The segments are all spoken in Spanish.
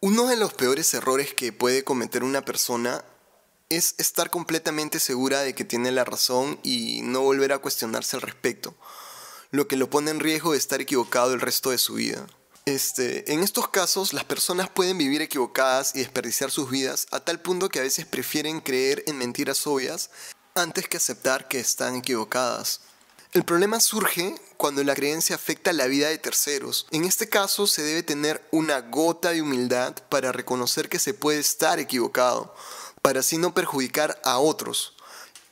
Uno de los peores errores que puede cometer una persona es estar completamente segura de que tiene la razón y no volver a cuestionarse al respecto, lo que lo pone en riesgo de estar equivocado el resto de su vida. Este, en estos casos, las personas pueden vivir equivocadas y desperdiciar sus vidas a tal punto que a veces prefieren creer en mentiras obvias antes que aceptar que están equivocadas. El problema surge cuando la creencia afecta la vida de terceros. En este caso se debe tener una gota de humildad para reconocer que se puede estar equivocado, para así no perjudicar a otros.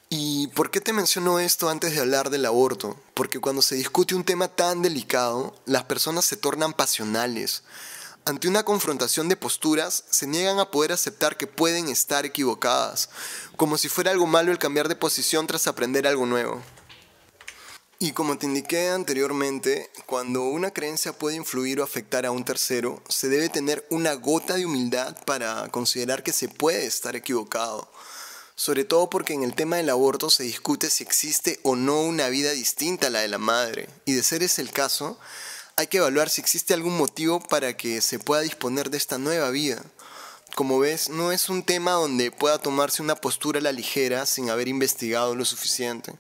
¿Y por qué te menciono esto antes de hablar del aborto? Porque cuando se discute un tema tan delicado, las personas se tornan pasionales. Ante una confrontación de posturas, se niegan a poder aceptar que pueden estar equivocadas, como si fuera algo malo el cambiar de posición tras aprender algo nuevo. Y como te indiqué anteriormente, cuando una creencia puede influir o afectar a un tercero, se debe tener una gota de humildad para considerar que se puede estar equivocado. Sobre todo porque en el tema del aborto se discute si existe o no una vida distinta a la de la madre. Y de ser ese el caso, hay que evaluar si existe algún motivo para que se pueda disponer de esta nueva vida. Como ves, no es un tema donde pueda tomarse una postura la ligera sin haber investigado lo suficiente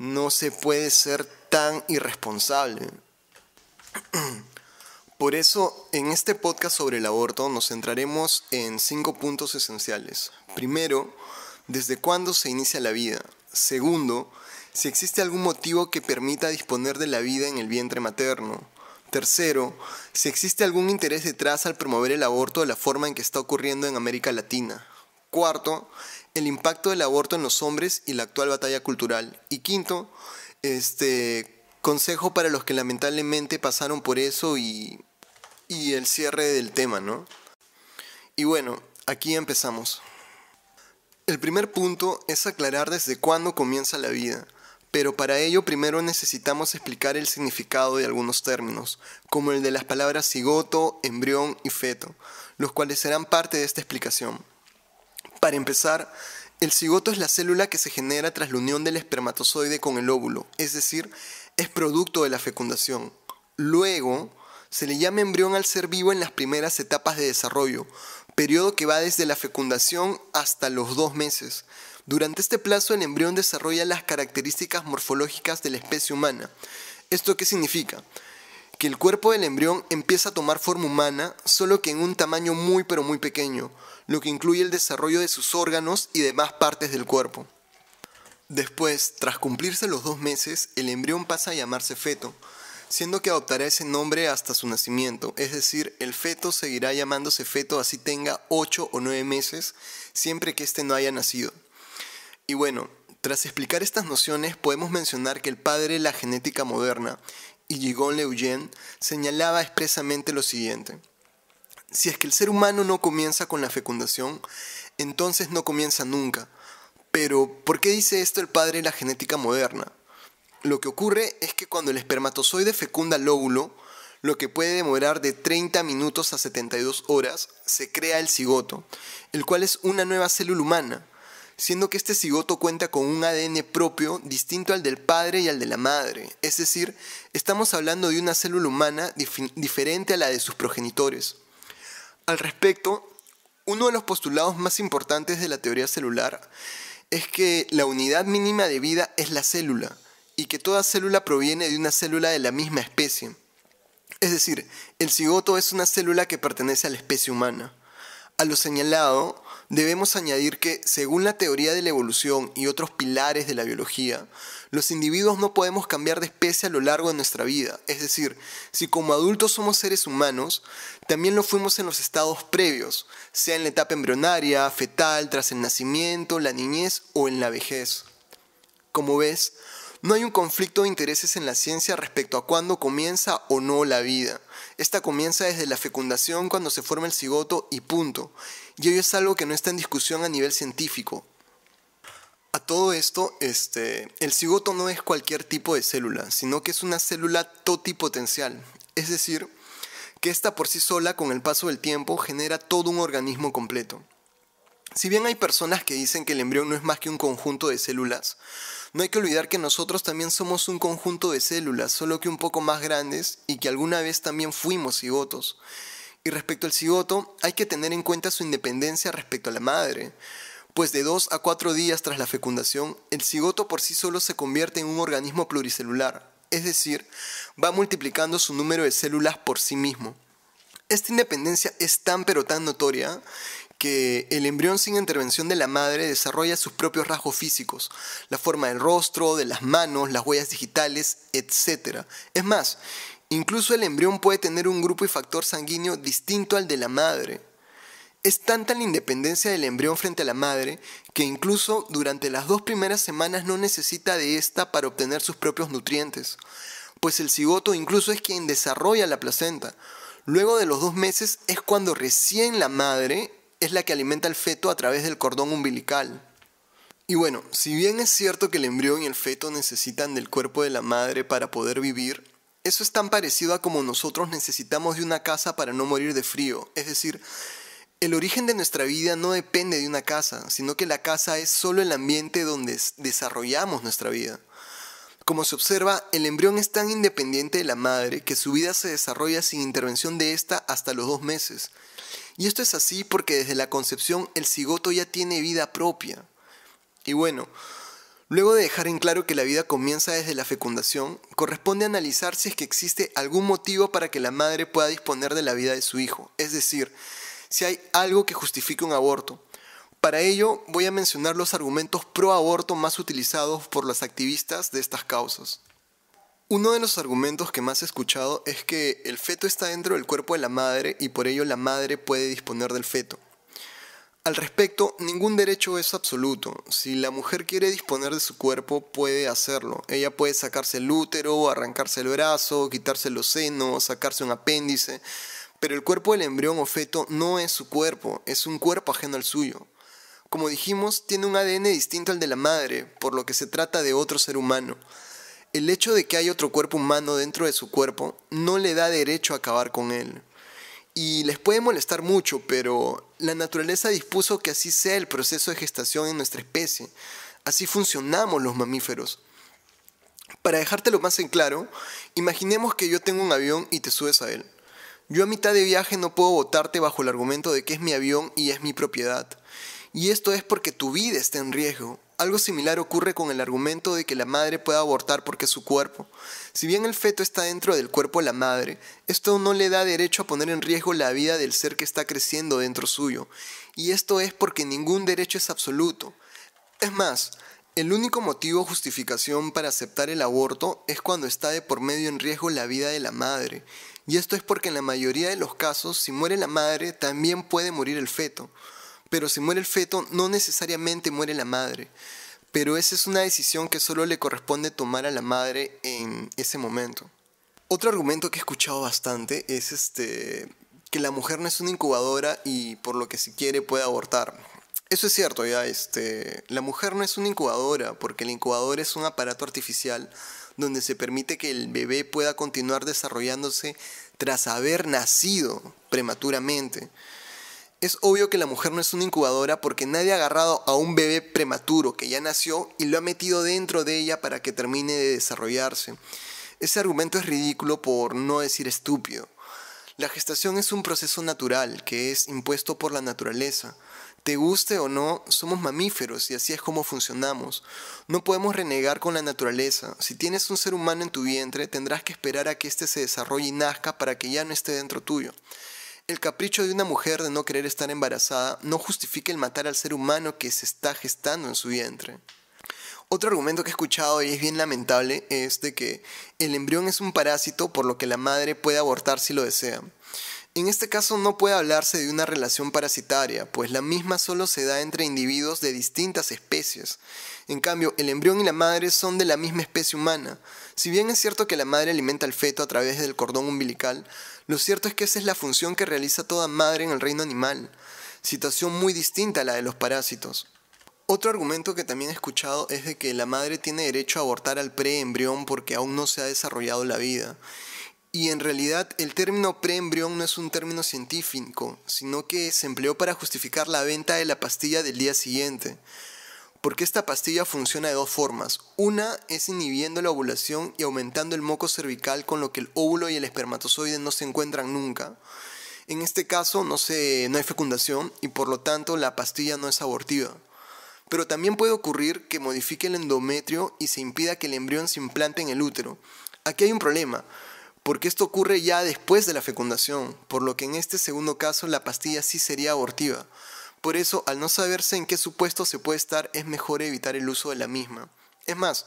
no se puede ser tan irresponsable. Por eso, en este podcast sobre el aborto nos centraremos en cinco puntos esenciales. Primero, desde cuándo se inicia la vida. Segundo, si existe algún motivo que permita disponer de la vida en el vientre materno. Tercero, si existe algún interés detrás al promover el aborto de la forma en que está ocurriendo en América Latina. Cuarto, el impacto del aborto en los hombres y la actual batalla cultural. Y quinto, este consejo para los que lamentablemente pasaron por eso y, y el cierre del tema, ¿no? Y bueno, aquí empezamos. El primer punto es aclarar desde cuándo comienza la vida, pero para ello primero necesitamos explicar el significado de algunos términos, como el de las palabras cigoto, embrión y feto, los cuales serán parte de esta explicación. Para empezar, el cigoto es la célula que se genera tras la unión del espermatozoide con el óvulo, es decir, es producto de la fecundación. Luego, se le llama embrión al ser vivo en las primeras etapas de desarrollo, periodo que va desde la fecundación hasta los dos meses. Durante este plazo el embrión desarrolla las características morfológicas de la especie humana. ¿Esto qué significa? Que el cuerpo del embrión empieza a tomar forma humana, solo que en un tamaño muy pero muy pequeño lo que incluye el desarrollo de sus órganos y demás partes del cuerpo. Después, tras cumplirse los dos meses, el embrión pasa a llamarse feto, siendo que adoptará ese nombre hasta su nacimiento, es decir, el feto seguirá llamándose feto así tenga ocho o nueve meses, siempre que éste no haya nacido. Y bueno, tras explicar estas nociones podemos mencionar que el padre de la genética moderna, Yigon Leuyen, señalaba expresamente lo siguiente. Si es que el ser humano no comienza con la fecundación, entonces no comienza nunca. Pero, ¿por qué dice esto el padre de la genética moderna? Lo que ocurre es que cuando el espermatozoide fecunda el óvulo, lo que puede demorar de 30 minutos a 72 horas, se crea el cigoto, el cual es una nueva célula humana, siendo que este cigoto cuenta con un ADN propio distinto al del padre y al de la madre, es decir, estamos hablando de una célula humana diferente a la de sus progenitores. Al respecto, uno de los postulados más importantes de la teoría celular es que la unidad mínima de vida es la célula y que toda célula proviene de una célula de la misma especie. Es decir, el cigoto es una célula que pertenece a la especie humana. A lo señalado, debemos añadir que, según la teoría de la evolución y otros pilares de la biología, los individuos no podemos cambiar de especie a lo largo de nuestra vida, es decir, si como adultos somos seres humanos, también lo fuimos en los estados previos, sea en la etapa embrionaria, fetal, tras el nacimiento, la niñez o en la vejez. Como ves, no hay un conflicto de intereses en la ciencia respecto a cuándo comienza o no la vida. Esta comienza desde la fecundación cuando se forma el cigoto y punto. Y ello es algo que no está en discusión a nivel científico, a todo esto, este, el cigoto no es cualquier tipo de célula, sino que es una célula totipotencial, es decir, que esta por sí sola, con el paso del tiempo, genera todo un organismo completo. Si bien hay personas que dicen que el embrión no es más que un conjunto de células, no hay que olvidar que nosotros también somos un conjunto de células, solo que un poco más grandes y que alguna vez también fuimos cigotos. Y respecto al cigoto, hay que tener en cuenta su independencia respecto a la madre, pues de 2 a 4 días tras la fecundación, el cigoto por sí solo se convierte en un organismo pluricelular, es decir, va multiplicando su número de células por sí mismo. Esta independencia es tan pero tan notoria que el embrión sin intervención de la madre desarrolla sus propios rasgos físicos, la forma del rostro, de las manos, las huellas digitales, etc. Es más, incluso el embrión puede tener un grupo y factor sanguíneo distinto al de la madre. Es tanta la independencia del embrión frente a la madre que incluso durante las dos primeras semanas no necesita de esta para obtener sus propios nutrientes, pues el cigoto incluso es quien desarrolla la placenta. Luego de los dos meses es cuando recién la madre es la que alimenta al feto a través del cordón umbilical. Y bueno, si bien es cierto que el embrión y el feto necesitan del cuerpo de la madre para poder vivir, eso es tan parecido a como nosotros necesitamos de una casa para no morir de frío, es decir, el origen de nuestra vida no depende de una casa, sino que la casa es solo el ambiente donde desarrollamos nuestra vida. Como se observa, el embrión es tan independiente de la madre que su vida se desarrolla sin intervención de ésta hasta los dos meses. Y esto es así porque desde la concepción el cigoto ya tiene vida propia. Y bueno, luego de dejar en claro que la vida comienza desde la fecundación, corresponde analizar si es que existe algún motivo para que la madre pueda disponer de la vida de su hijo, es decir, si hay algo que justifique un aborto. Para ello voy a mencionar los argumentos pro aborto más utilizados por las activistas de estas causas. Uno de los argumentos que más he escuchado es que el feto está dentro del cuerpo de la madre y por ello la madre puede disponer del feto. Al respecto, ningún derecho es absoluto. Si la mujer quiere disponer de su cuerpo, puede hacerlo. Ella puede sacarse el útero, arrancarse el brazo, quitarse los senos, sacarse un apéndice, pero el cuerpo del embrión o feto no es su cuerpo, es un cuerpo ajeno al suyo. Como dijimos, tiene un ADN distinto al de la madre, por lo que se trata de otro ser humano. El hecho de que hay otro cuerpo humano dentro de su cuerpo no le da derecho a acabar con él. Y les puede molestar mucho, pero la naturaleza dispuso que así sea el proceso de gestación en nuestra especie. Así funcionamos los mamíferos. Para dejártelo más en claro, imaginemos que yo tengo un avión y te subes a él. Yo a mitad de viaje no puedo votarte bajo el argumento de que es mi avión y es mi propiedad. Y esto es porque tu vida está en riesgo. Algo similar ocurre con el argumento de que la madre pueda abortar porque es su cuerpo. Si bien el feto está dentro del cuerpo de la madre, esto no le da derecho a poner en riesgo la vida del ser que está creciendo dentro suyo. Y esto es porque ningún derecho es absoluto. Es más, el único motivo o justificación para aceptar el aborto es cuando está de por medio en riesgo la vida de la madre, y esto es porque en la mayoría de los casos, si muere la madre, también puede morir el feto. Pero si muere el feto, no necesariamente muere la madre. Pero esa es una decisión que solo le corresponde tomar a la madre en ese momento. Otro argumento que he escuchado bastante es este que la mujer no es una incubadora y por lo que si quiere puede abortar. Eso es cierto, ya este la mujer no es una incubadora porque el incubador es un aparato artificial donde se permite que el bebé pueda continuar desarrollándose tras haber nacido prematuramente. Es obvio que la mujer no es una incubadora porque nadie ha agarrado a un bebé prematuro que ya nació y lo ha metido dentro de ella para que termine de desarrollarse. Ese argumento es ridículo por no decir estúpido. La gestación es un proceso natural que es impuesto por la naturaleza. Te guste o no, somos mamíferos y así es como funcionamos. No podemos renegar con la naturaleza. Si tienes un ser humano en tu vientre, tendrás que esperar a que éste se desarrolle y nazca para que ya no esté dentro tuyo. El capricho de una mujer de no querer estar embarazada no justifica el matar al ser humano que se está gestando en su vientre. Otro argumento que he escuchado y es bien lamentable es de que el embrión es un parásito por lo que la madre puede abortar si lo desea. En este caso no puede hablarse de una relación parasitaria, pues la misma solo se da entre individuos de distintas especies. En cambio, el embrión y la madre son de la misma especie humana. Si bien es cierto que la madre alimenta al feto a través del cordón umbilical, lo cierto es que esa es la función que realiza toda madre en el reino animal, situación muy distinta a la de los parásitos. Otro argumento que también he escuchado es de que la madre tiene derecho a abortar al preembrión porque aún no se ha desarrollado la vida. Y en realidad el término preembrión no es un término científico, sino que se empleó para justificar la venta de la pastilla del día siguiente. Porque esta pastilla funciona de dos formas. Una es inhibiendo la ovulación y aumentando el moco cervical con lo que el óvulo y el espermatozoide no se encuentran nunca. En este caso no, no hay fecundación y por lo tanto la pastilla no es abortiva. Pero también puede ocurrir que modifique el endometrio y se impida que el embrión se implante en el útero. Aquí hay un problema porque esto ocurre ya después de la fecundación, por lo que en este segundo caso la pastilla sí sería abortiva. Por eso, al no saberse en qué supuesto se puede estar, es mejor evitar el uso de la misma. Es más,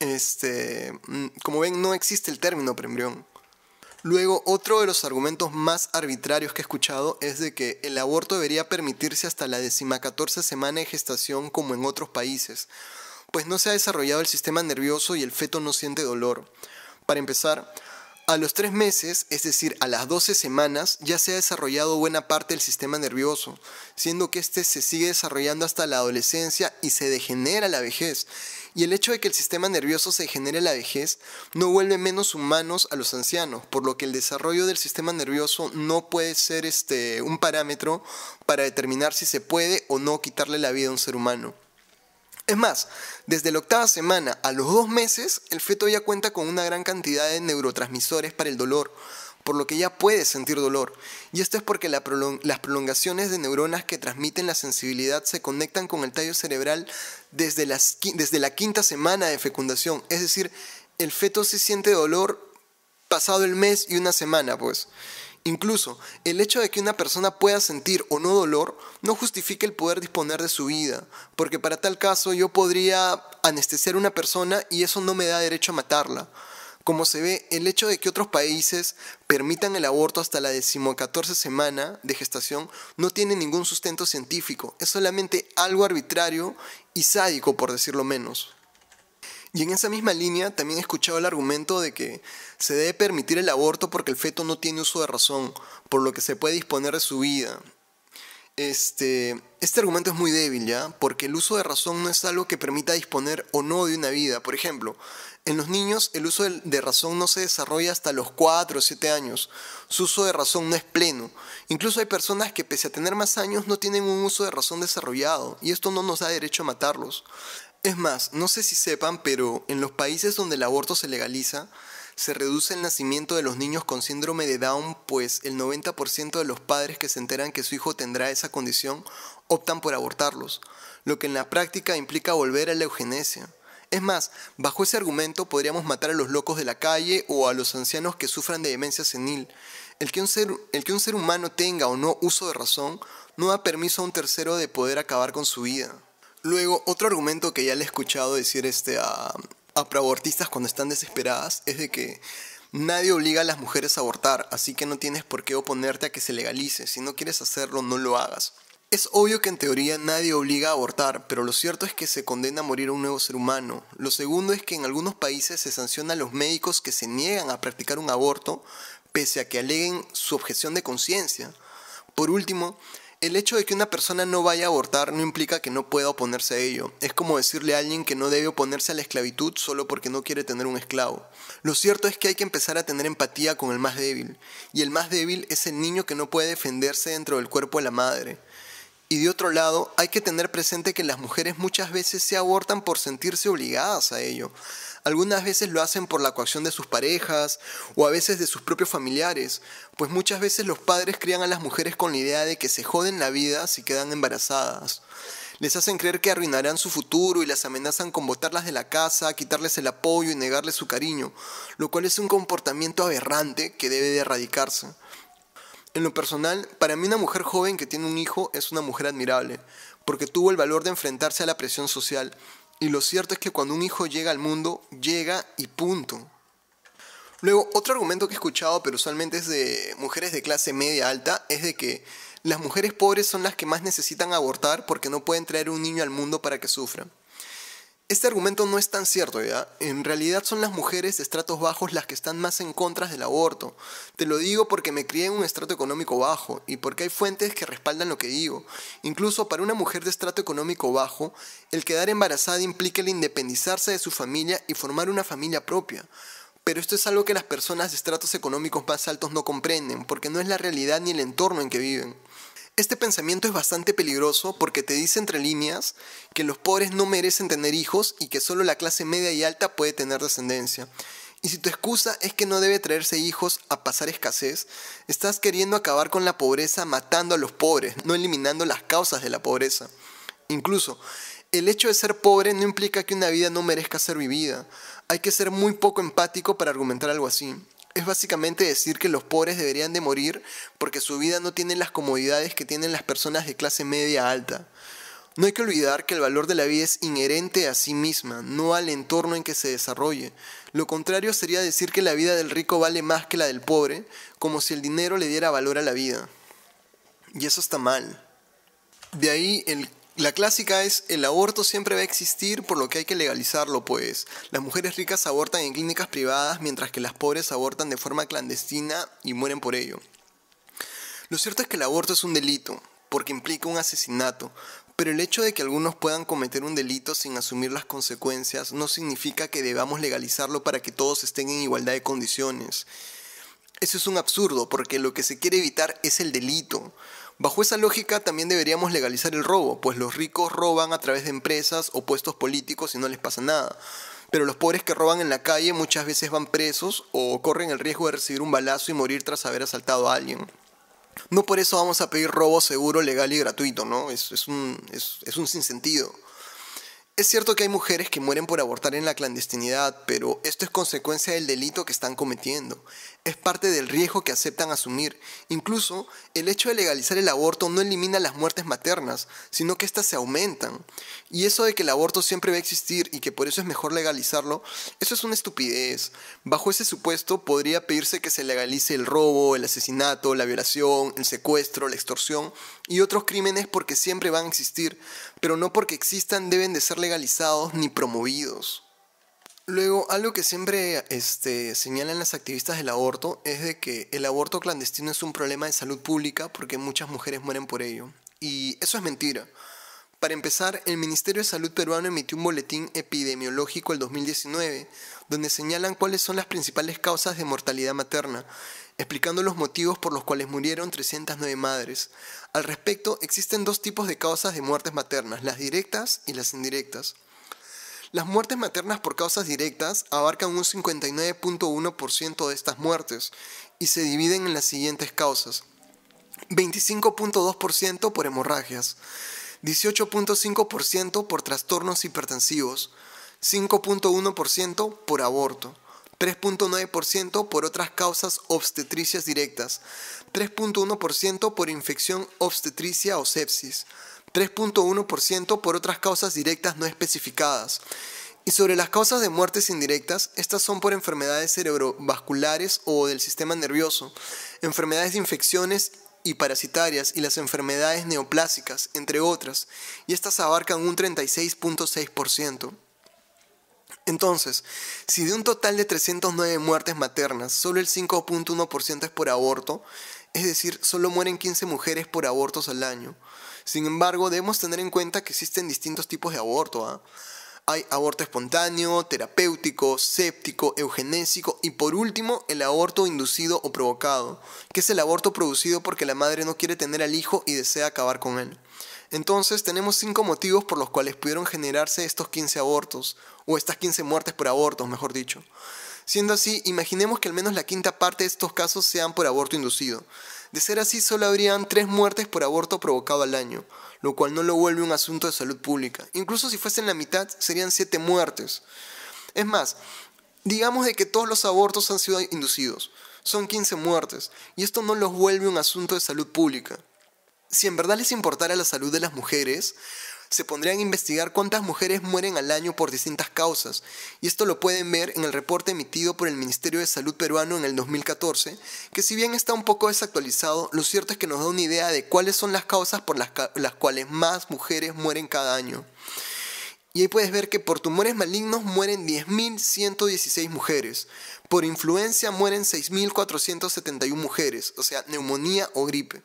este, mm, como ven, no existe el término preembrión. Luego, otro de los argumentos más arbitrarios que he escuchado es de que el aborto debería permitirse hasta la decimacatorce semana de gestación como en otros países, pues no se ha desarrollado el sistema nervioso y el feto no siente dolor. Para empezar, a los tres meses, es decir, a las 12 semanas, ya se ha desarrollado buena parte del sistema nervioso, siendo que este se sigue desarrollando hasta la adolescencia y se degenera la vejez. Y el hecho de que el sistema nervioso se degenere la vejez no vuelve menos humanos a los ancianos, por lo que el desarrollo del sistema nervioso no puede ser este, un parámetro para determinar si se puede o no quitarle la vida a un ser humano. Es más, desde la octava semana a los dos meses, el feto ya cuenta con una gran cantidad de neurotransmisores para el dolor, por lo que ya puede sentir dolor. Y esto es porque las prolongaciones de neuronas que transmiten la sensibilidad se conectan con el tallo cerebral desde, desde la quinta semana de fecundación. Es decir, el feto sí siente dolor pasado el mes y una semana, pues. Incluso, el hecho de que una persona pueda sentir o no dolor no justifica el poder disponer de su vida, porque para tal caso yo podría anestesiar a una persona y eso no me da derecho a matarla. Como se ve, el hecho de que otros países permitan el aborto hasta la decimocatorce semana de gestación no tiene ningún sustento científico, es solamente algo arbitrario y sádico por decirlo menos. Y en esa misma línea también he escuchado el argumento de que se debe permitir el aborto porque el feto no tiene uso de razón, por lo que se puede disponer de su vida. Este, este argumento es muy débil, ¿ya? Porque el uso de razón no es algo que permita disponer o no de una vida. Por ejemplo, en los niños el uso de razón no se desarrolla hasta los 4 o 7 años. Su uso de razón no es pleno. Incluso hay personas que pese a tener más años no tienen un uso de razón desarrollado y esto no nos da derecho a matarlos. Es más, no sé si sepan, pero en los países donde el aborto se legaliza, se reduce el nacimiento de los niños con síndrome de Down, pues el 90% de los padres que se enteran que su hijo tendrá esa condición optan por abortarlos, lo que en la práctica implica volver a la eugenesia. Es más, bajo ese argumento podríamos matar a los locos de la calle o a los ancianos que sufran de demencia senil. El que un ser, el que un ser humano tenga o no uso de razón no da permiso a un tercero de poder acabar con su vida. Luego, otro argumento que ya le he escuchado decir este a, a proabortistas cuando están desesperadas es de que nadie obliga a las mujeres a abortar, así que no tienes por qué oponerte a que se legalice. Si no quieres hacerlo, no lo hagas. Es obvio que en teoría nadie obliga a abortar, pero lo cierto es que se condena a morir a un nuevo ser humano. Lo segundo es que en algunos países se sanciona a los médicos que se niegan a practicar un aborto pese a que aleguen su objeción de conciencia. Por último, el hecho de que una persona no vaya a abortar no implica que no pueda oponerse a ello. Es como decirle a alguien que no debe oponerse a la esclavitud solo porque no quiere tener un esclavo. Lo cierto es que hay que empezar a tener empatía con el más débil. Y el más débil es el niño que no puede defenderse dentro del cuerpo de la madre. Y de otro lado, hay que tener presente que las mujeres muchas veces se abortan por sentirse obligadas a ello. Algunas veces lo hacen por la coacción de sus parejas o a veces de sus propios familiares, pues muchas veces los padres crían a las mujeres con la idea de que se joden la vida si quedan embarazadas. Les hacen creer que arruinarán su futuro y las amenazan con botarlas de la casa, quitarles el apoyo y negarles su cariño, lo cual es un comportamiento aberrante que debe de erradicarse. En lo personal, para mí una mujer joven que tiene un hijo es una mujer admirable, porque tuvo el valor de enfrentarse a la presión social, y lo cierto es que cuando un hijo llega al mundo, llega y punto. Luego, otro argumento que he escuchado, pero usualmente es de mujeres de clase media alta, es de que las mujeres pobres son las que más necesitan abortar porque no pueden traer un niño al mundo para que sufra. Este argumento no es tan cierto, ¿ya? En realidad son las mujeres de estratos bajos las que están más en contra del aborto. Te lo digo porque me crié en un estrato económico bajo y porque hay fuentes que respaldan lo que digo. Incluso para una mujer de estrato económico bajo, el quedar embarazada implica el independizarse de su familia y formar una familia propia. Pero esto es algo que las personas de estratos económicos más altos no comprenden, porque no es la realidad ni el entorno en que viven. Este pensamiento es bastante peligroso porque te dice entre líneas que los pobres no merecen tener hijos y que solo la clase media y alta puede tener descendencia. Y si tu excusa es que no debe traerse hijos a pasar escasez, estás queriendo acabar con la pobreza matando a los pobres, no eliminando las causas de la pobreza. Incluso, el hecho de ser pobre no implica que una vida no merezca ser vivida. Hay que ser muy poco empático para argumentar algo así es básicamente decir que los pobres deberían de morir porque su vida no tiene las comodidades que tienen las personas de clase media alta. No hay que olvidar que el valor de la vida es inherente a sí misma, no al entorno en que se desarrolle. Lo contrario sería decir que la vida del rico vale más que la del pobre, como si el dinero le diera valor a la vida. Y eso está mal. De ahí el la clásica es, el aborto siempre va a existir, por lo que hay que legalizarlo, pues. Las mujeres ricas abortan en clínicas privadas, mientras que las pobres abortan de forma clandestina y mueren por ello. Lo cierto es que el aborto es un delito, porque implica un asesinato, pero el hecho de que algunos puedan cometer un delito sin asumir las consecuencias no significa que debamos legalizarlo para que todos estén en igualdad de condiciones. Eso es un absurdo, porque lo que se quiere evitar es el delito. Bajo esa lógica también deberíamos legalizar el robo, pues los ricos roban a través de empresas o puestos políticos y no les pasa nada. Pero los pobres que roban en la calle muchas veces van presos o corren el riesgo de recibir un balazo y morir tras haber asaltado a alguien. No por eso vamos a pedir robo seguro, legal y gratuito, ¿no? Es, un, es un sinsentido. Es cierto que hay mujeres que mueren por abortar en la clandestinidad, pero esto es consecuencia del delito que están cometiendo. Es parte del riesgo que aceptan asumir. Incluso el hecho de legalizar el aborto no elimina las muertes maternas, sino que éstas se aumentan. Y eso de que el aborto siempre va a existir y que por eso es mejor legalizarlo, eso es una estupidez. Bajo ese supuesto podría pedirse que se legalice el robo, el asesinato, la violación, el secuestro, la extorsión y otros crímenes porque siempre van a existir, pero no porque existan deben de ser legalizados ni promovidos. Luego, algo que siempre este, señalan las activistas del aborto es de que el aborto clandestino es un problema de salud pública porque muchas mujeres mueren por ello. Y eso es mentira. Para empezar, el Ministerio de Salud peruano emitió un boletín epidemiológico el 2019, donde señalan cuáles son las principales causas de mortalidad materna, explicando los motivos por los cuales murieron 309 madres. Al respecto, existen dos tipos de causas de muertes maternas, las directas y las indirectas. Las muertes maternas por causas directas abarcan un 59.1% de estas muertes y se dividen en las siguientes causas. 25.2% por hemorragias, 18.5% por trastornos hipertensivos, 5.1% por aborto, 3.9% por otras causas obstetricias directas, 3.1% por infección obstetricia o sepsis, 3.1% por otras causas directas no especificadas. Y sobre las causas de muertes indirectas, estas son por enfermedades cerebrovasculares o del sistema nervioso, enfermedades de infecciones y parasitarias y las enfermedades neoplásicas, entre otras, y estas abarcan un 36.6%. Entonces, si de un total de 309 muertes maternas, solo el 5.1% es por aborto, es decir, solo mueren 15 mujeres por abortos al año, sin embargo, debemos tener en cuenta que existen distintos tipos de aborto. ¿ah? Hay aborto espontáneo, terapéutico, séptico, eugenésico y por último el aborto inducido o provocado, que es el aborto producido porque la madre no quiere tener al hijo y desea acabar con él. Entonces tenemos cinco motivos por los cuales pudieron generarse estos 15 abortos, o estas 15 muertes por abortos, mejor dicho. Siendo así, imaginemos que al menos la quinta parte de estos casos sean por aborto inducido. De ser así, solo habrían tres muertes por aborto provocado al año, lo cual no lo vuelve un asunto de salud pública. Incluso si fuesen la mitad, serían siete muertes. Es más, digamos de que todos los abortos han sido inducidos. Son 15 muertes, y esto no los vuelve un asunto de salud pública. Si en verdad les importara la salud de las mujeres, se pondrían a investigar cuántas mujeres mueren al año por distintas causas, y esto lo pueden ver en el reporte emitido por el Ministerio de Salud peruano en el 2014, que si bien está un poco desactualizado, lo cierto es que nos da una idea de cuáles son las causas por las, las cuales más mujeres mueren cada año. Y ahí puedes ver que por tumores malignos mueren 10.116 mujeres. Por influencia mueren 6.471 mujeres, o sea, neumonía o gripe.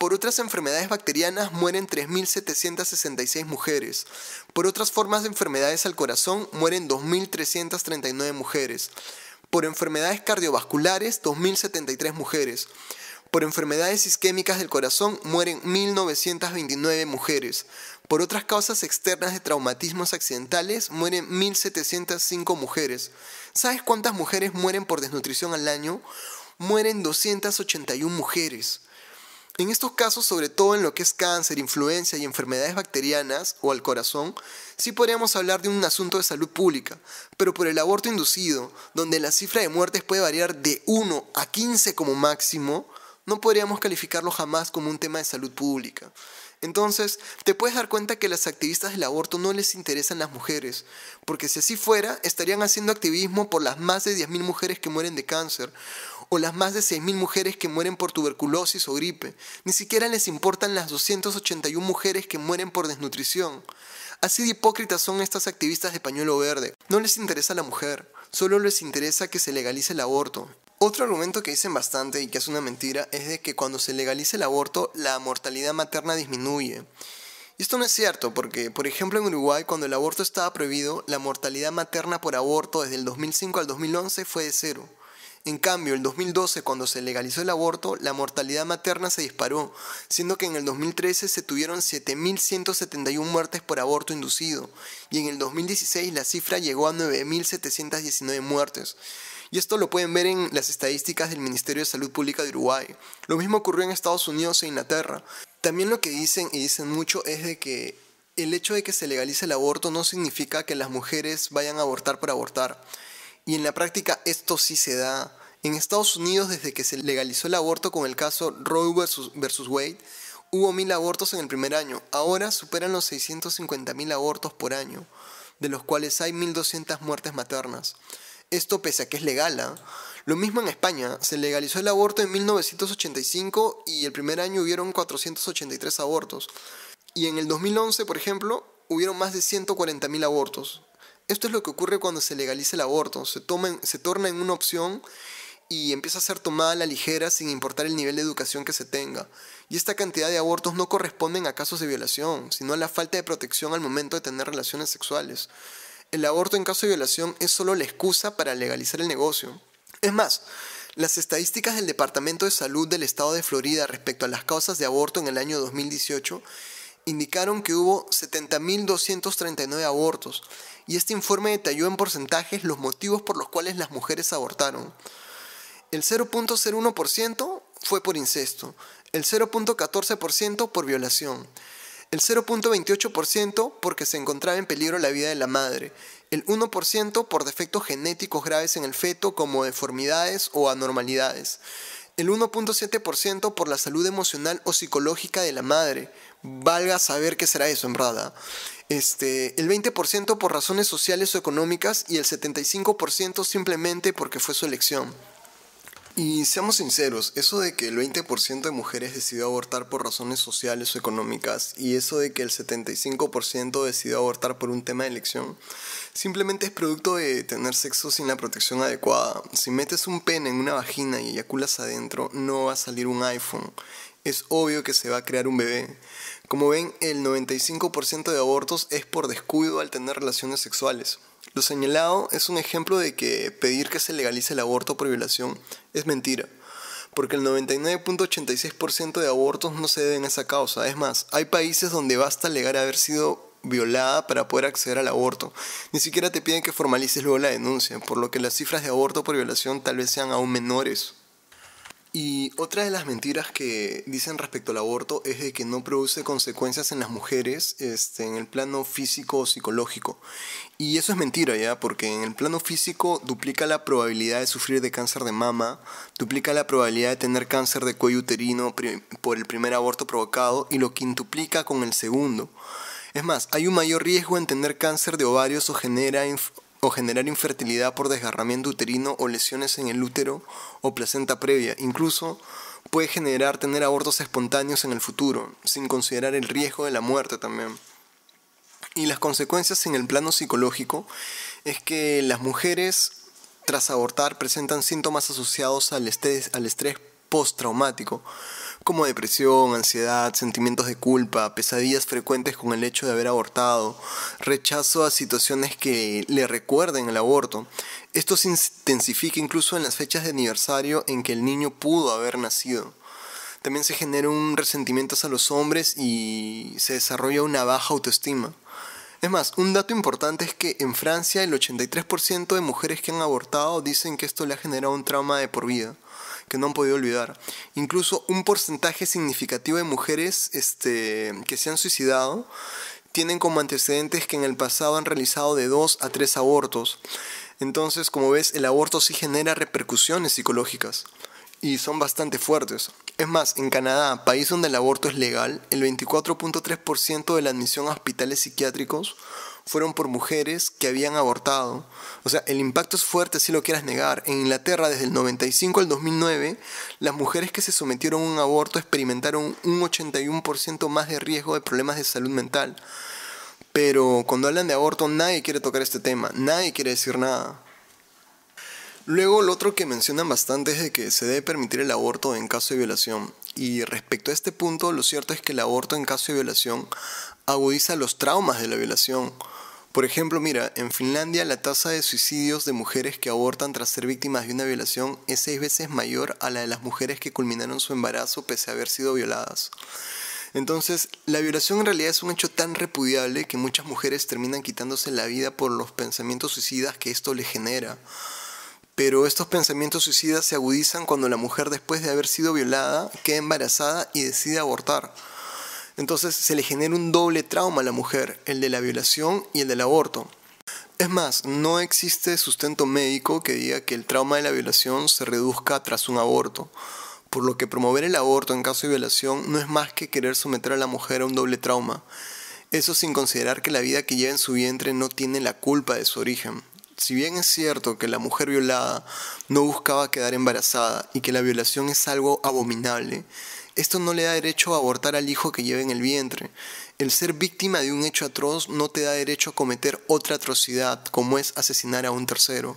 Por otras enfermedades bacterianas mueren 3.766 mujeres. Por otras formas de enfermedades al corazón mueren 2.339 mujeres. Por enfermedades cardiovasculares, 2.073 mujeres. Por enfermedades isquémicas del corazón mueren 1.929 mujeres. Por otras causas externas de traumatismos accidentales mueren 1.705 mujeres. ¿Sabes cuántas mujeres mueren por desnutrición al año? Mueren 281 mujeres. En estos casos, sobre todo en lo que es cáncer, influencia y enfermedades bacterianas o al corazón, sí podríamos hablar de un asunto de salud pública, pero por el aborto inducido, donde la cifra de muertes puede variar de 1 a 15 como máximo, no podríamos calificarlo jamás como un tema de salud pública. Entonces, te puedes dar cuenta que las activistas del aborto no les interesan las mujeres, porque si así fuera, estarían haciendo activismo por las más de 10.000 mujeres que mueren de cáncer, o las más de 6.000 mujeres que mueren por tuberculosis o gripe. Ni siquiera les importan las 281 mujeres que mueren por desnutrición. Así de hipócritas son estas activistas de pañuelo verde. No les interesa la mujer, solo les interesa que se legalice el aborto. Otro argumento que dicen bastante y que es una mentira es de que cuando se legalice el aborto la mortalidad materna disminuye. Y esto no es cierto porque, por ejemplo, en Uruguay cuando el aborto estaba prohibido, la mortalidad materna por aborto desde el 2005 al 2011 fue de cero. En cambio, en 2012, cuando se legalizó el aborto, la mortalidad materna se disparó, siendo que en el 2013 se tuvieron 7.171 muertes por aborto inducido, y en el 2016 la cifra llegó a 9.719 muertes. Y esto lo pueden ver en las estadísticas del Ministerio de Salud Pública de Uruguay. Lo mismo ocurrió en Estados Unidos e Inglaterra. También lo que dicen, y dicen mucho, es de que el hecho de que se legalice el aborto no significa que las mujeres vayan a abortar por abortar. Y en la práctica esto sí se da. En Estados Unidos, desde que se legalizó el aborto con el caso Roe versus, Wade, hubo mil abortos en el primer año. Ahora superan los 650 abortos por año, de los cuales hay 1.200 muertes maternas. Esto pese a que es legal. ¿ah? Lo mismo en España. Se legalizó el aborto en 1985 y el primer año hubieron 483 abortos. Y en el 2011, por ejemplo, hubieron más de 140.000 abortos. Esto es lo que ocurre cuando se legaliza el aborto, se, se torna en una opción y empieza a ser tomada a la ligera sin importar el nivel de educación que se tenga. Y esta cantidad de abortos no corresponden a casos de violación, sino a la falta de protección al momento de tener relaciones sexuales. El aborto en caso de violación es solo la excusa para legalizar el negocio. Es más, las estadísticas del Departamento de Salud del Estado de Florida respecto a las causas de aborto en el año 2018 indicaron que hubo 70.239 abortos, y este informe detalló en porcentajes los motivos por los cuales las mujeres abortaron. El 0.01% fue por incesto, el 0.14% por violación, el 0.28% porque se encontraba en peligro la vida de la madre, el 1% por defectos genéticos graves en el feto como deformidades o anormalidades, el 1.7% por la salud emocional o psicológica de la madre, valga saber qué será eso, en verdad. Este, el 20% por razones sociales o económicas y el 75% simplemente porque fue su elección. Y seamos sinceros, eso de que el 20% de mujeres decidió abortar por razones sociales o económicas y eso de que el 75% decidió abortar por un tema de elección, simplemente es producto de tener sexo sin la protección adecuada. Si metes un pene en una vagina y eyaculas adentro, no va a salir un iPhone. Es obvio que se va a crear un bebé. Como ven, el 95% de abortos es por descuido al tener relaciones sexuales. Lo señalado es un ejemplo de que pedir que se legalice el aborto por violación es mentira, porque el 99.86% de abortos no se deben a esa causa. Es más, hay países donde basta alegar haber sido violada para poder acceder al aborto. Ni siquiera te piden que formalices luego la denuncia, por lo que las cifras de aborto por violación tal vez sean aún menores. Y otra de las mentiras que dicen respecto al aborto es de que no produce consecuencias en las mujeres este, en el plano físico o psicológico. Y eso es mentira, ¿ya? Porque en el plano físico duplica la probabilidad de sufrir de cáncer de mama, duplica la probabilidad de tener cáncer de cuello uterino por el primer aborto provocado y lo quintuplica con el segundo. Es más, hay un mayor riesgo en tener cáncer de ovarios o genera o generar infertilidad por desgarramiento uterino o lesiones en el útero o placenta previa. Incluso puede generar tener abortos espontáneos en el futuro, sin considerar el riesgo de la muerte también. Y las consecuencias en el plano psicológico es que las mujeres tras abortar presentan síntomas asociados al estrés, al estrés postraumático, como depresión, ansiedad, sentimientos de culpa, pesadillas frecuentes con el hecho de haber abortado, rechazo a situaciones que le recuerden el aborto. Esto se intensifica incluso en las fechas de aniversario en que el niño pudo haber nacido. También se genera un resentimiento hacia los hombres y se desarrolla una baja autoestima. Es más, un dato importante es que en Francia el 83% de mujeres que han abortado dicen que esto le ha generado un trauma de por vida que no han podido olvidar. Incluso un porcentaje significativo de mujeres este, que se han suicidado tienen como antecedentes que en el pasado han realizado de dos a tres abortos. Entonces, como ves, el aborto sí genera repercusiones psicológicas y son bastante fuertes. Es más, en Canadá, país donde el aborto es legal, el 24.3% de la admisión a hospitales psiquiátricos fueron por mujeres que habían abortado. O sea, el impacto es fuerte si lo quieras negar. En Inglaterra, desde el 95 al 2009, las mujeres que se sometieron a un aborto experimentaron un 81% más de riesgo de problemas de salud mental. Pero cuando hablan de aborto, nadie quiere tocar este tema, nadie quiere decir nada. Luego, lo otro que mencionan bastante es que se debe permitir el aborto en caso de violación. Y respecto a este punto, lo cierto es que el aborto en caso de violación agudiza los traumas de la violación. Por ejemplo, mira, en Finlandia la tasa de suicidios de mujeres que abortan tras ser víctimas de una violación es seis veces mayor a la de las mujeres que culminaron su embarazo pese a haber sido violadas. Entonces, la violación en realidad es un hecho tan repudiable que muchas mujeres terminan quitándose la vida por los pensamientos suicidas que esto le genera. Pero estos pensamientos suicidas se agudizan cuando la mujer después de haber sido violada queda embarazada y decide abortar. Entonces se le genera un doble trauma a la mujer, el de la violación y el del aborto. Es más, no existe sustento médico que diga que el trauma de la violación se reduzca tras un aborto, por lo que promover el aborto en caso de violación no es más que querer someter a la mujer a un doble trauma. Eso sin considerar que la vida que lleva en su vientre no tiene la culpa de su origen. Si bien es cierto que la mujer violada no buscaba quedar embarazada y que la violación es algo abominable, esto no le da derecho a abortar al hijo que lleve en el vientre. El ser víctima de un hecho atroz no te da derecho a cometer otra atrocidad, como es asesinar a un tercero.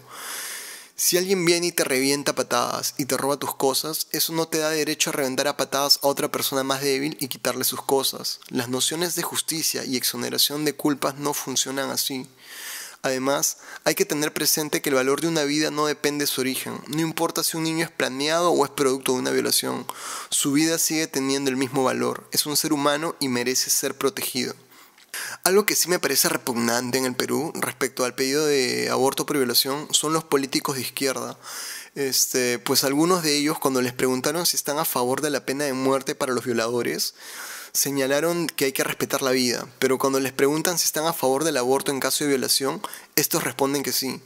Si alguien viene y te revienta patadas y te roba tus cosas, eso no te da derecho a reventar a patadas a otra persona más débil y quitarle sus cosas. Las nociones de justicia y exoneración de culpas no funcionan así. Además, hay que tener presente que el valor de una vida no depende de su origen, no importa si un niño es planeado o es producto de una violación, su vida sigue teniendo el mismo valor, es un ser humano y merece ser protegido. Algo que sí me parece repugnante en el Perú respecto al pedido de aborto por violación son los políticos de izquierda. Este, pues algunos de ellos cuando les preguntaron si están a favor de la pena de muerte para los violadores, señalaron que hay que respetar la vida, pero cuando les preguntan si están a favor del aborto en caso de violación, estos responden que sí.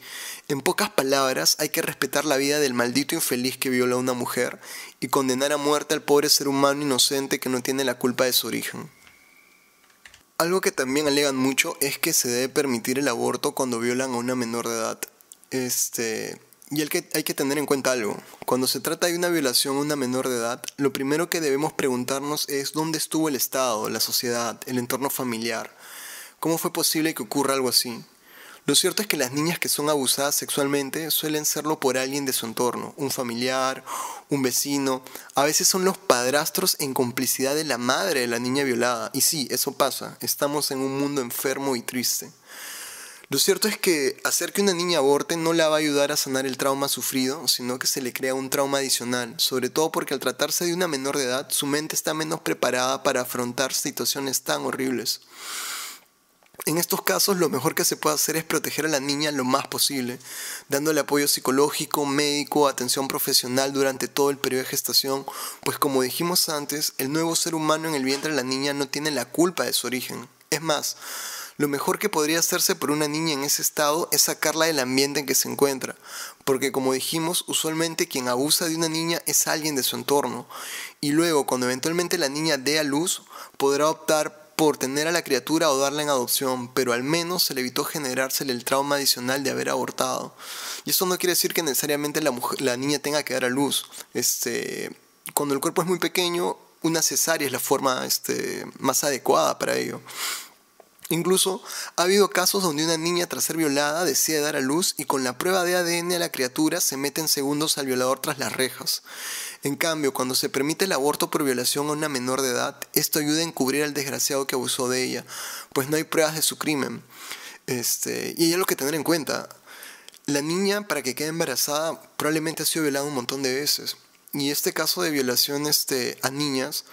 En pocas palabras, hay que respetar la vida del maldito infeliz que viola a una mujer y condenar a muerte al pobre ser humano inocente que no tiene la culpa de su origen. Algo que también alegan mucho es que se debe permitir el aborto cuando violan a una menor de edad. Este, y hay que tener en cuenta algo. Cuando se trata de una violación a una menor de edad, lo primero que debemos preguntarnos es dónde estuvo el Estado, la sociedad, el entorno familiar. ¿Cómo fue posible que ocurra algo así? Lo cierto es que las niñas que son abusadas sexualmente suelen serlo por alguien de su entorno, un familiar, un vecino, a veces son los padrastros en complicidad de la madre de la niña violada. Y sí, eso pasa, estamos en un mundo enfermo y triste. Lo cierto es que hacer que una niña aborte no la va a ayudar a sanar el trauma sufrido, sino que se le crea un trauma adicional, sobre todo porque al tratarse de una menor de edad, su mente está menos preparada para afrontar situaciones tan horribles. En estos casos lo mejor que se puede hacer es proteger a la niña lo más posible, dándole apoyo psicológico, médico, atención profesional durante todo el periodo de gestación, pues como dijimos antes, el nuevo ser humano en el vientre de la niña no tiene la culpa de su origen. Es más, lo mejor que podría hacerse por una niña en ese estado es sacarla del ambiente en que se encuentra, porque como dijimos, usualmente quien abusa de una niña es alguien de su entorno, y luego cuando eventualmente la niña dé a luz, podrá optar por tener a la criatura o darla en adopción, pero al menos se le evitó generársele el trauma adicional de haber abortado. Y eso no quiere decir que necesariamente la, niña tenga que dar a luz. Este, cuando el cuerpo es muy pequeño, una cesárea es la forma este, más adecuada para ello. Incluso ha habido casos donde una niña tras ser violada decide dar a luz y con la prueba de ADN a la criatura se mete en segundos al violador tras las rejas. En cambio, cuando se permite el aborto por violación a una menor de edad, esto ayuda a encubrir al desgraciado que abusó de ella, pues no hay pruebas de su crimen. Este, y hay lo que tener en cuenta, la niña para que quede embarazada probablemente ha sido violada un montón de veces. Y este caso de violación este, a niñas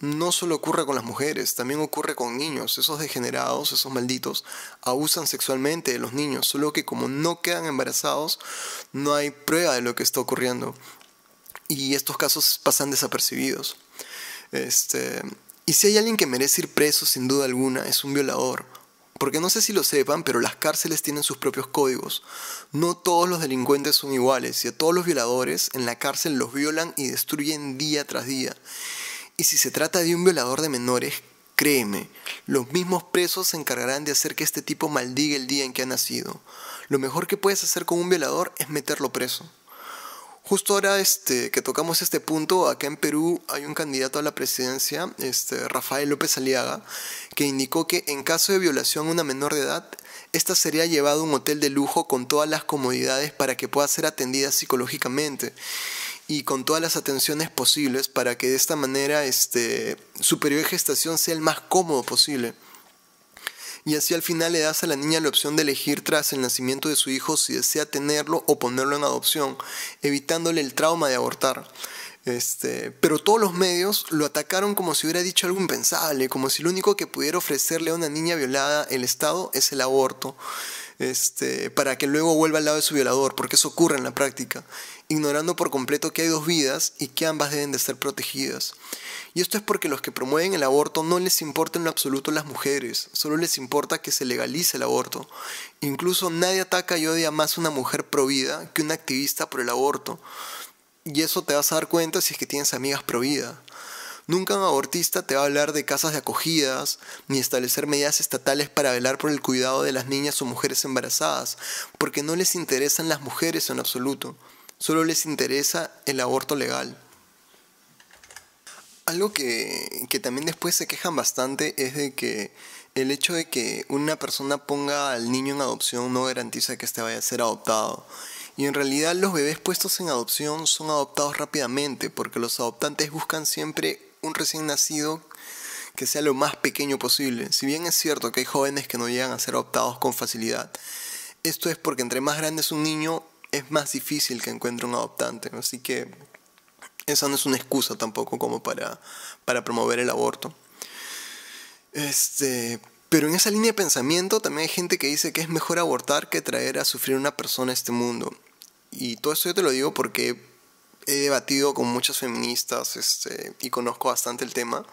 no solo ocurre con las mujeres, también ocurre con niños. Esos degenerados, esos malditos, abusan sexualmente de los niños, solo que como no quedan embarazados, no hay prueba de lo que está ocurriendo. Y estos casos pasan desapercibidos. Este, y si hay alguien que merece ir preso, sin duda alguna, es un violador. Porque no sé si lo sepan, pero las cárceles tienen sus propios códigos. No todos los delincuentes son iguales y a todos los violadores en la cárcel los violan y destruyen día tras día. Y si se trata de un violador de menores, créeme, los mismos presos se encargarán de hacer que este tipo maldiga el día en que ha nacido. Lo mejor que puedes hacer con un violador es meterlo preso. Justo ahora este, que tocamos este punto, acá en Perú hay un candidato a la presidencia, este, Rafael López Aliaga, que indicó que en caso de violación a una menor de edad, esta sería llevada a un hotel de lujo con todas las comodidades para que pueda ser atendida psicológicamente y con todas las atenciones posibles para que de esta manera este, su periodo de gestación sea el más cómodo posible. Y así al final le das a la niña la opción de elegir tras el nacimiento de su hijo si desea tenerlo o ponerlo en adopción, evitándole el trauma de abortar. Este, pero todos los medios lo atacaron como si hubiera dicho algo impensable, como si lo único que pudiera ofrecerle a una niña violada el Estado es el aborto, este, para que luego vuelva al lado de su violador, porque eso ocurre en la práctica ignorando por completo que hay dos vidas y que ambas deben de ser protegidas. Y esto es porque los que promueven el aborto no les importa en lo absoluto las mujeres, solo les importa que se legalice el aborto. Incluso nadie ataca y odia más a una mujer pro vida que un activista por el aborto. Y eso te vas a dar cuenta si es que tienes amigas pro vida. Nunca un abortista te va a hablar de casas de acogidas, ni establecer medidas estatales para velar por el cuidado de las niñas o mujeres embarazadas, porque no les interesan las mujeres en absoluto. Solo les interesa el aborto legal. Algo que, también después se quejan bastante es de que el hecho de que una persona ponga al niño en adopción no garantiza que este vaya a ser adoptado. Y en realidad los bebés puestos en adopción son adoptados rápidamente porque los adoptantes buscan siempre un recién nacido que sea lo más pequeño posible. Si bien es cierto que hay jóvenes que no llegan a ser adoptados con facilidad, esto es porque entre más grande es un niño, es más difícil que encuentre un adoptante. Así que esa no es una excusa tampoco como para, para promover el aborto. Este, pero en esa línea de pensamiento también hay gente que dice que es mejor abortar que traer a sufrir una persona a este mundo. Y todo esto yo te lo digo porque he debatido con muchas feministas este, y conozco bastante el tema.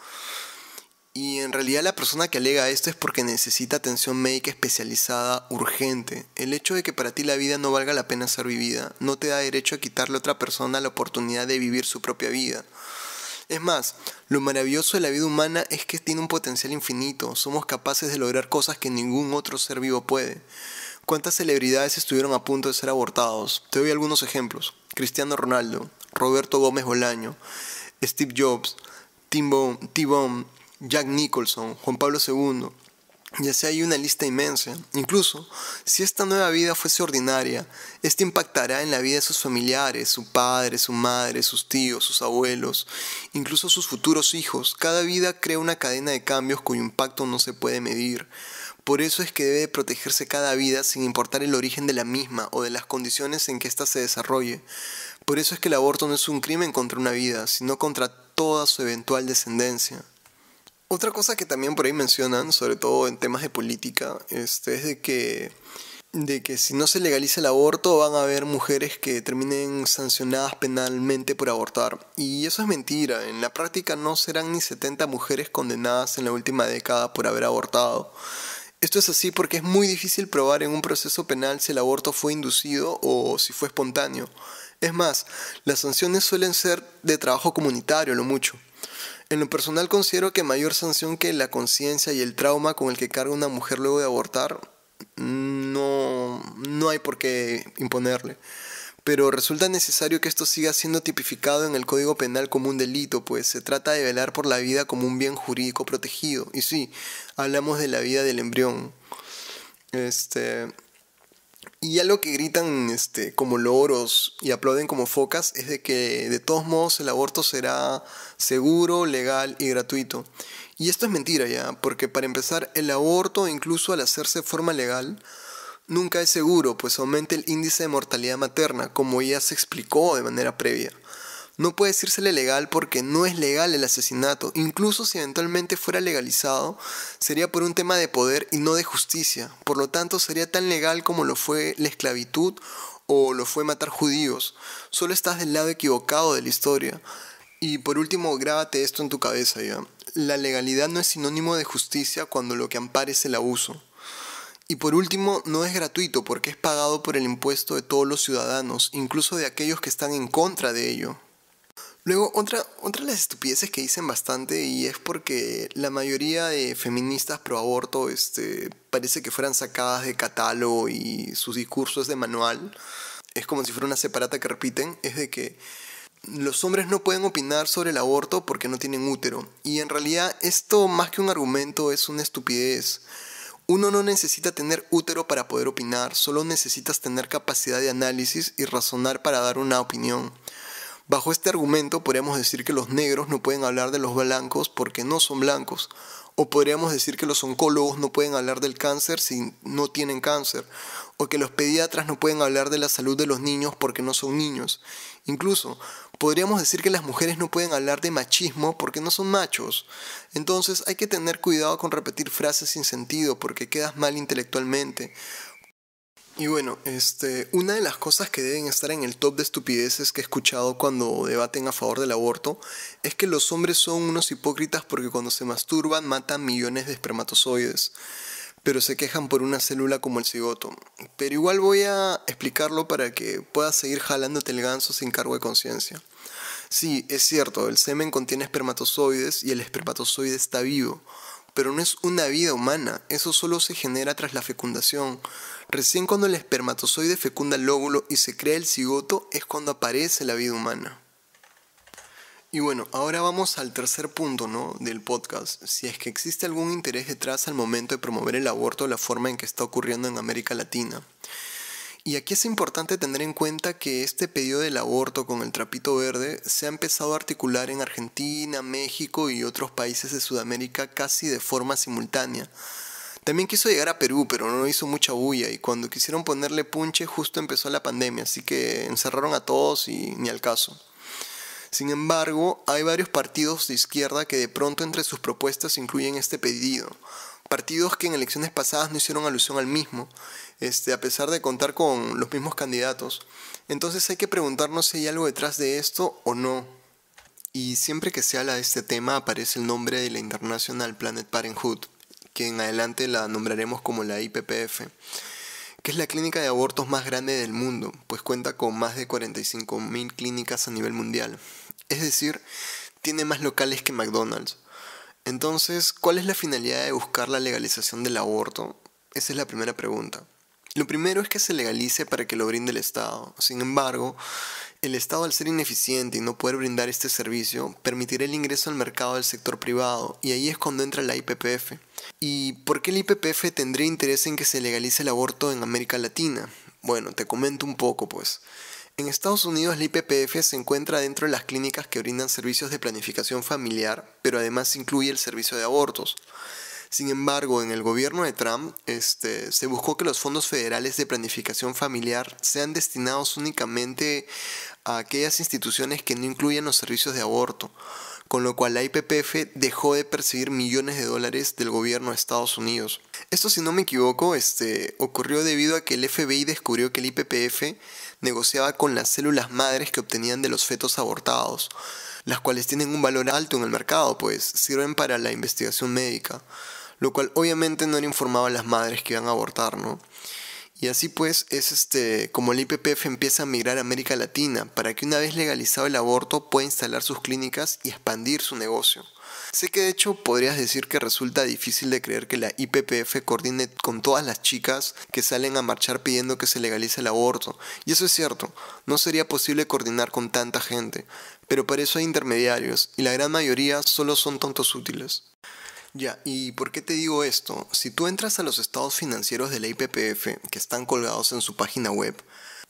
Y en realidad la persona que alega esto es porque necesita atención médica especializada urgente. El hecho de que para ti la vida no valga la pena ser vivida no te da derecho a quitarle a otra persona la oportunidad de vivir su propia vida. Es más, lo maravilloso de la vida humana es que tiene un potencial infinito, somos capaces de lograr cosas que ningún otro ser vivo puede. ¿Cuántas celebridades estuvieron a punto de ser abortados? Te doy algunos ejemplos. Cristiano Ronaldo, Roberto Gómez Bolaño, Steve Jobs, T-Bone, Jack Nicholson, Juan Pablo II, ya así hay una lista inmensa. Incluso, si esta nueva vida fuese ordinaria, esta impactará en la vida de sus familiares, su padre, su madre, sus tíos, sus abuelos, incluso sus futuros hijos. Cada vida crea una cadena de cambios cuyo impacto no se puede medir. Por eso es que debe protegerse cada vida sin importar el origen de la misma o de las condiciones en que ésta se desarrolle. Por eso es que el aborto no es un crimen contra una vida, sino contra toda su eventual descendencia. Otra cosa que también por ahí mencionan, sobre todo en temas de política, este, es de que, de que si no se legaliza el aborto van a haber mujeres que terminen sancionadas penalmente por abortar. Y eso es mentira. En la práctica no serán ni 70 mujeres condenadas en la última década por haber abortado. Esto es así porque es muy difícil probar en un proceso penal si el aborto fue inducido o si fue espontáneo. Es más, las sanciones suelen ser de trabajo comunitario, lo mucho. En lo personal considero que mayor sanción que la conciencia y el trauma con el que carga una mujer luego de abortar, no, no hay por qué imponerle. Pero resulta necesario que esto siga siendo tipificado en el Código Penal como un delito, pues se trata de velar por la vida como un bien jurídico protegido. Y sí, hablamos de la vida del embrión. Este, y ya lo que gritan este, como loros y aplauden como focas es de que de todos modos el aborto será seguro, legal y gratuito. Y esto es mentira ya, porque para empezar el aborto incluso al hacerse de forma legal nunca es seguro, pues aumenta el índice de mortalidad materna, como ya se explicó de manera previa. No puede decírsele legal porque no es legal el asesinato. Incluso si eventualmente fuera legalizado, sería por un tema de poder y no de justicia. Por lo tanto, sería tan legal como lo fue la esclavitud o lo fue matar judíos. Solo estás del lado equivocado de la historia. Y por último, grábate esto en tu cabeza ya. La legalidad no es sinónimo de justicia cuando lo que ampare es el abuso. Y por último, no es gratuito porque es pagado por el impuesto de todos los ciudadanos, incluso de aquellos que están en contra de ello. Luego, otra, otra de las estupideces que dicen bastante y es porque la mayoría de feministas pro aborto este, parece que fueran sacadas de catálogo y sus discursos de manual. Es como si fuera una separata que repiten, es de que los hombres no pueden opinar sobre el aborto porque no tienen útero. Y en realidad esto más que un argumento es una estupidez. Uno no necesita tener útero para poder opinar, solo necesitas tener capacidad de análisis y razonar para dar una opinión. Bajo este argumento podríamos decir que los negros no pueden hablar de los blancos porque no son blancos, o podríamos decir que los oncólogos no pueden hablar del cáncer si no tienen cáncer, o que los pediatras no pueden hablar de la salud de los niños porque no son niños. Incluso, podríamos decir que las mujeres no pueden hablar de machismo porque no son machos. Entonces hay que tener cuidado con repetir frases sin sentido porque quedas mal intelectualmente. Y bueno, este, una de las cosas que deben estar en el top de estupideces que he escuchado cuando debaten a favor del aborto es que los hombres son unos hipócritas porque cuando se masturban matan millones de espermatozoides, pero se quejan por una célula como el cigoto. Pero igual voy a explicarlo para que puedas seguir jalándote el ganso sin cargo de conciencia. Sí, es cierto, el semen contiene espermatozoides y el espermatozoide está vivo, pero no es una vida humana, eso solo se genera tras la fecundación. Recién cuando el espermatozoide fecunda el lóbulo y se crea el cigoto es cuando aparece la vida humana. Y bueno, ahora vamos al tercer punto ¿no? del podcast. Si es que existe algún interés detrás al momento de promover el aborto de la forma en que está ocurriendo en América Latina. Y aquí es importante tener en cuenta que este pedido del aborto con el trapito verde se ha empezado a articular en Argentina, México y otros países de Sudamérica casi de forma simultánea también quiso llegar a Perú, pero no hizo mucha bulla y cuando quisieron ponerle punche justo empezó la pandemia, así que encerraron a todos y ni al caso. Sin embargo, hay varios partidos de izquierda que de pronto entre sus propuestas incluyen este pedido. Partidos que en elecciones pasadas no hicieron alusión al mismo, este, a pesar de contar con los mismos candidatos. Entonces hay que preguntarnos si hay algo detrás de esto o no. Y siempre que se habla de este tema aparece el nombre de la International Planet Parenthood, que en adelante la nombraremos como la IPPF, que es la clínica de abortos más grande del mundo, pues cuenta con más de 45.000 clínicas a nivel mundial. Es decir, tiene más locales que McDonald's. Entonces, ¿cuál es la finalidad de buscar la legalización del aborto? Esa es la primera pregunta. Lo primero es que se legalice para que lo brinde el Estado. Sin embargo, el Estado al ser ineficiente y no poder brindar este servicio, permitirá el ingreso al mercado del sector privado, y ahí es cuando entra la IPPF. ¿Y por qué la IPPF tendría interés en que se legalice el aborto en América Latina? Bueno, te comento un poco pues. En Estados Unidos la IPPF se encuentra dentro de las clínicas que brindan servicios de planificación familiar, pero además incluye el servicio de abortos. Sin embargo, en el gobierno de Trump este, se buscó que los fondos federales de planificación familiar sean destinados únicamente a aquellas instituciones que no incluyan los servicios de aborto, con lo cual la IPPF dejó de percibir millones de dólares del gobierno de Estados Unidos. Esto, si no me equivoco, este, ocurrió debido a que el FBI descubrió que el IPPF negociaba con las células madres que obtenían de los fetos abortados, las cuales tienen un valor alto en el mercado, pues sirven para la investigación médica lo cual obviamente no le informado a las madres que iban a abortar, ¿no? Y así pues es este como el IPPF empieza a migrar a América Latina para que una vez legalizado el aborto pueda instalar sus clínicas y expandir su negocio. Sé que de hecho podrías decir que resulta difícil de creer que la IPPF coordine con todas las chicas que salen a marchar pidiendo que se legalice el aborto. Y eso es cierto, no sería posible coordinar con tanta gente, pero para eso hay intermediarios y la gran mayoría solo son tontos útiles. Ya, ¿y por qué te digo esto? Si tú entras a los estados financieros de la IPPF, que están colgados en su página web,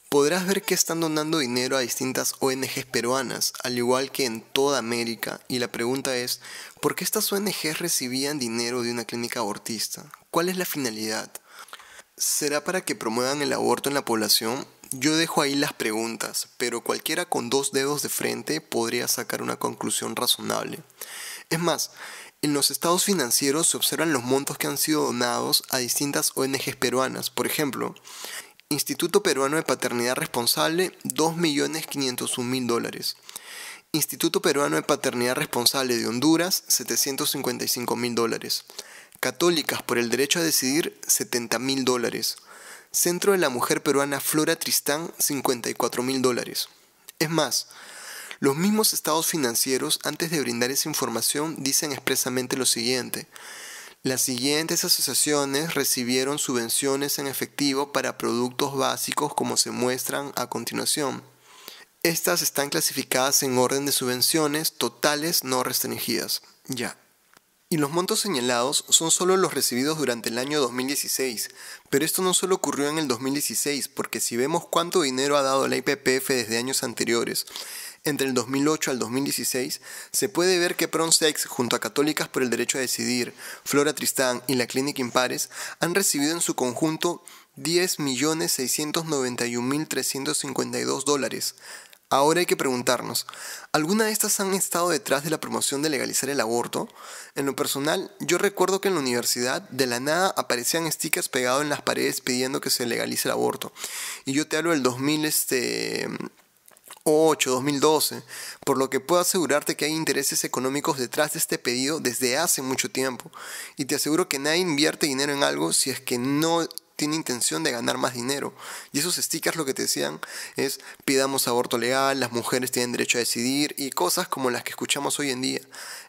podrás ver que están donando dinero a distintas ONGs peruanas, al igual que en toda América, y la pregunta es, ¿por qué estas ONGs recibían dinero de una clínica abortista? ¿Cuál es la finalidad? ¿Será para que promuevan el aborto en la población? Yo dejo ahí las preguntas, pero cualquiera con dos dedos de frente podría sacar una conclusión razonable. Es más, en los estados financieros se observan los montos que han sido donados a distintas ONGs peruanas, por ejemplo, Instituto Peruano de Paternidad Responsable, 2.501.000 dólares. Instituto Peruano de Paternidad Responsable de Honduras, 755.000 dólares. Católicas por el Derecho a Decidir, 70.000 dólares. Centro de la Mujer Peruana Flora Tristán, 54.000 dólares. Es más, los mismos estados financieros, antes de brindar esa información, dicen expresamente lo siguiente. Las siguientes asociaciones recibieron subvenciones en efectivo para productos básicos como se muestran a continuación. Estas están clasificadas en orden de subvenciones totales no restringidas. Ya. Y los montos señalados son solo los recibidos durante el año 2016, pero esto no solo ocurrió en el 2016, porque si vemos cuánto dinero ha dado la IPPF desde años anteriores, entre el 2008 al 2016 se puede ver que Pronsex, junto a Católicas por el Derecho a Decidir, Flora Tristán y la Clínica Impares, han recibido en su conjunto 10.691.352 dólares. Ahora hay que preguntarnos, ¿alguna de estas han estado detrás de la promoción de legalizar el aborto? En lo personal, yo recuerdo que en la universidad de la nada aparecían stickers pegados en las paredes pidiendo que se legalice el aborto. Y yo te hablo del 2000, este, 8 2012, por lo que puedo asegurarte que hay intereses económicos detrás de este pedido desde hace mucho tiempo. Y te aseguro que nadie invierte dinero en algo si es que no tiene intención de ganar más dinero. Y esos stickers lo que te decían es pidamos aborto legal, las mujeres tienen derecho a decidir y cosas como las que escuchamos hoy en día.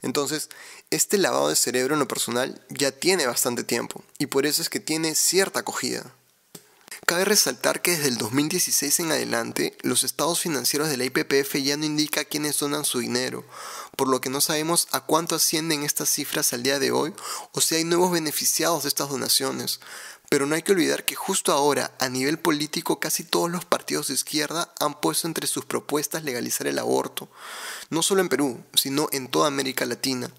Entonces, este lavado de cerebro en lo personal ya tiene bastante tiempo y por eso es que tiene cierta acogida. Cabe resaltar que desde el 2016 en adelante, los estados financieros de la IPPF ya no indican quiénes donan su dinero, por lo que no sabemos a cuánto ascienden estas cifras al día de hoy o si hay nuevos beneficiados de estas donaciones. Pero no hay que olvidar que justo ahora, a nivel político, casi todos los partidos de izquierda han puesto entre sus propuestas legalizar el aborto, no solo en Perú, sino en toda América Latina.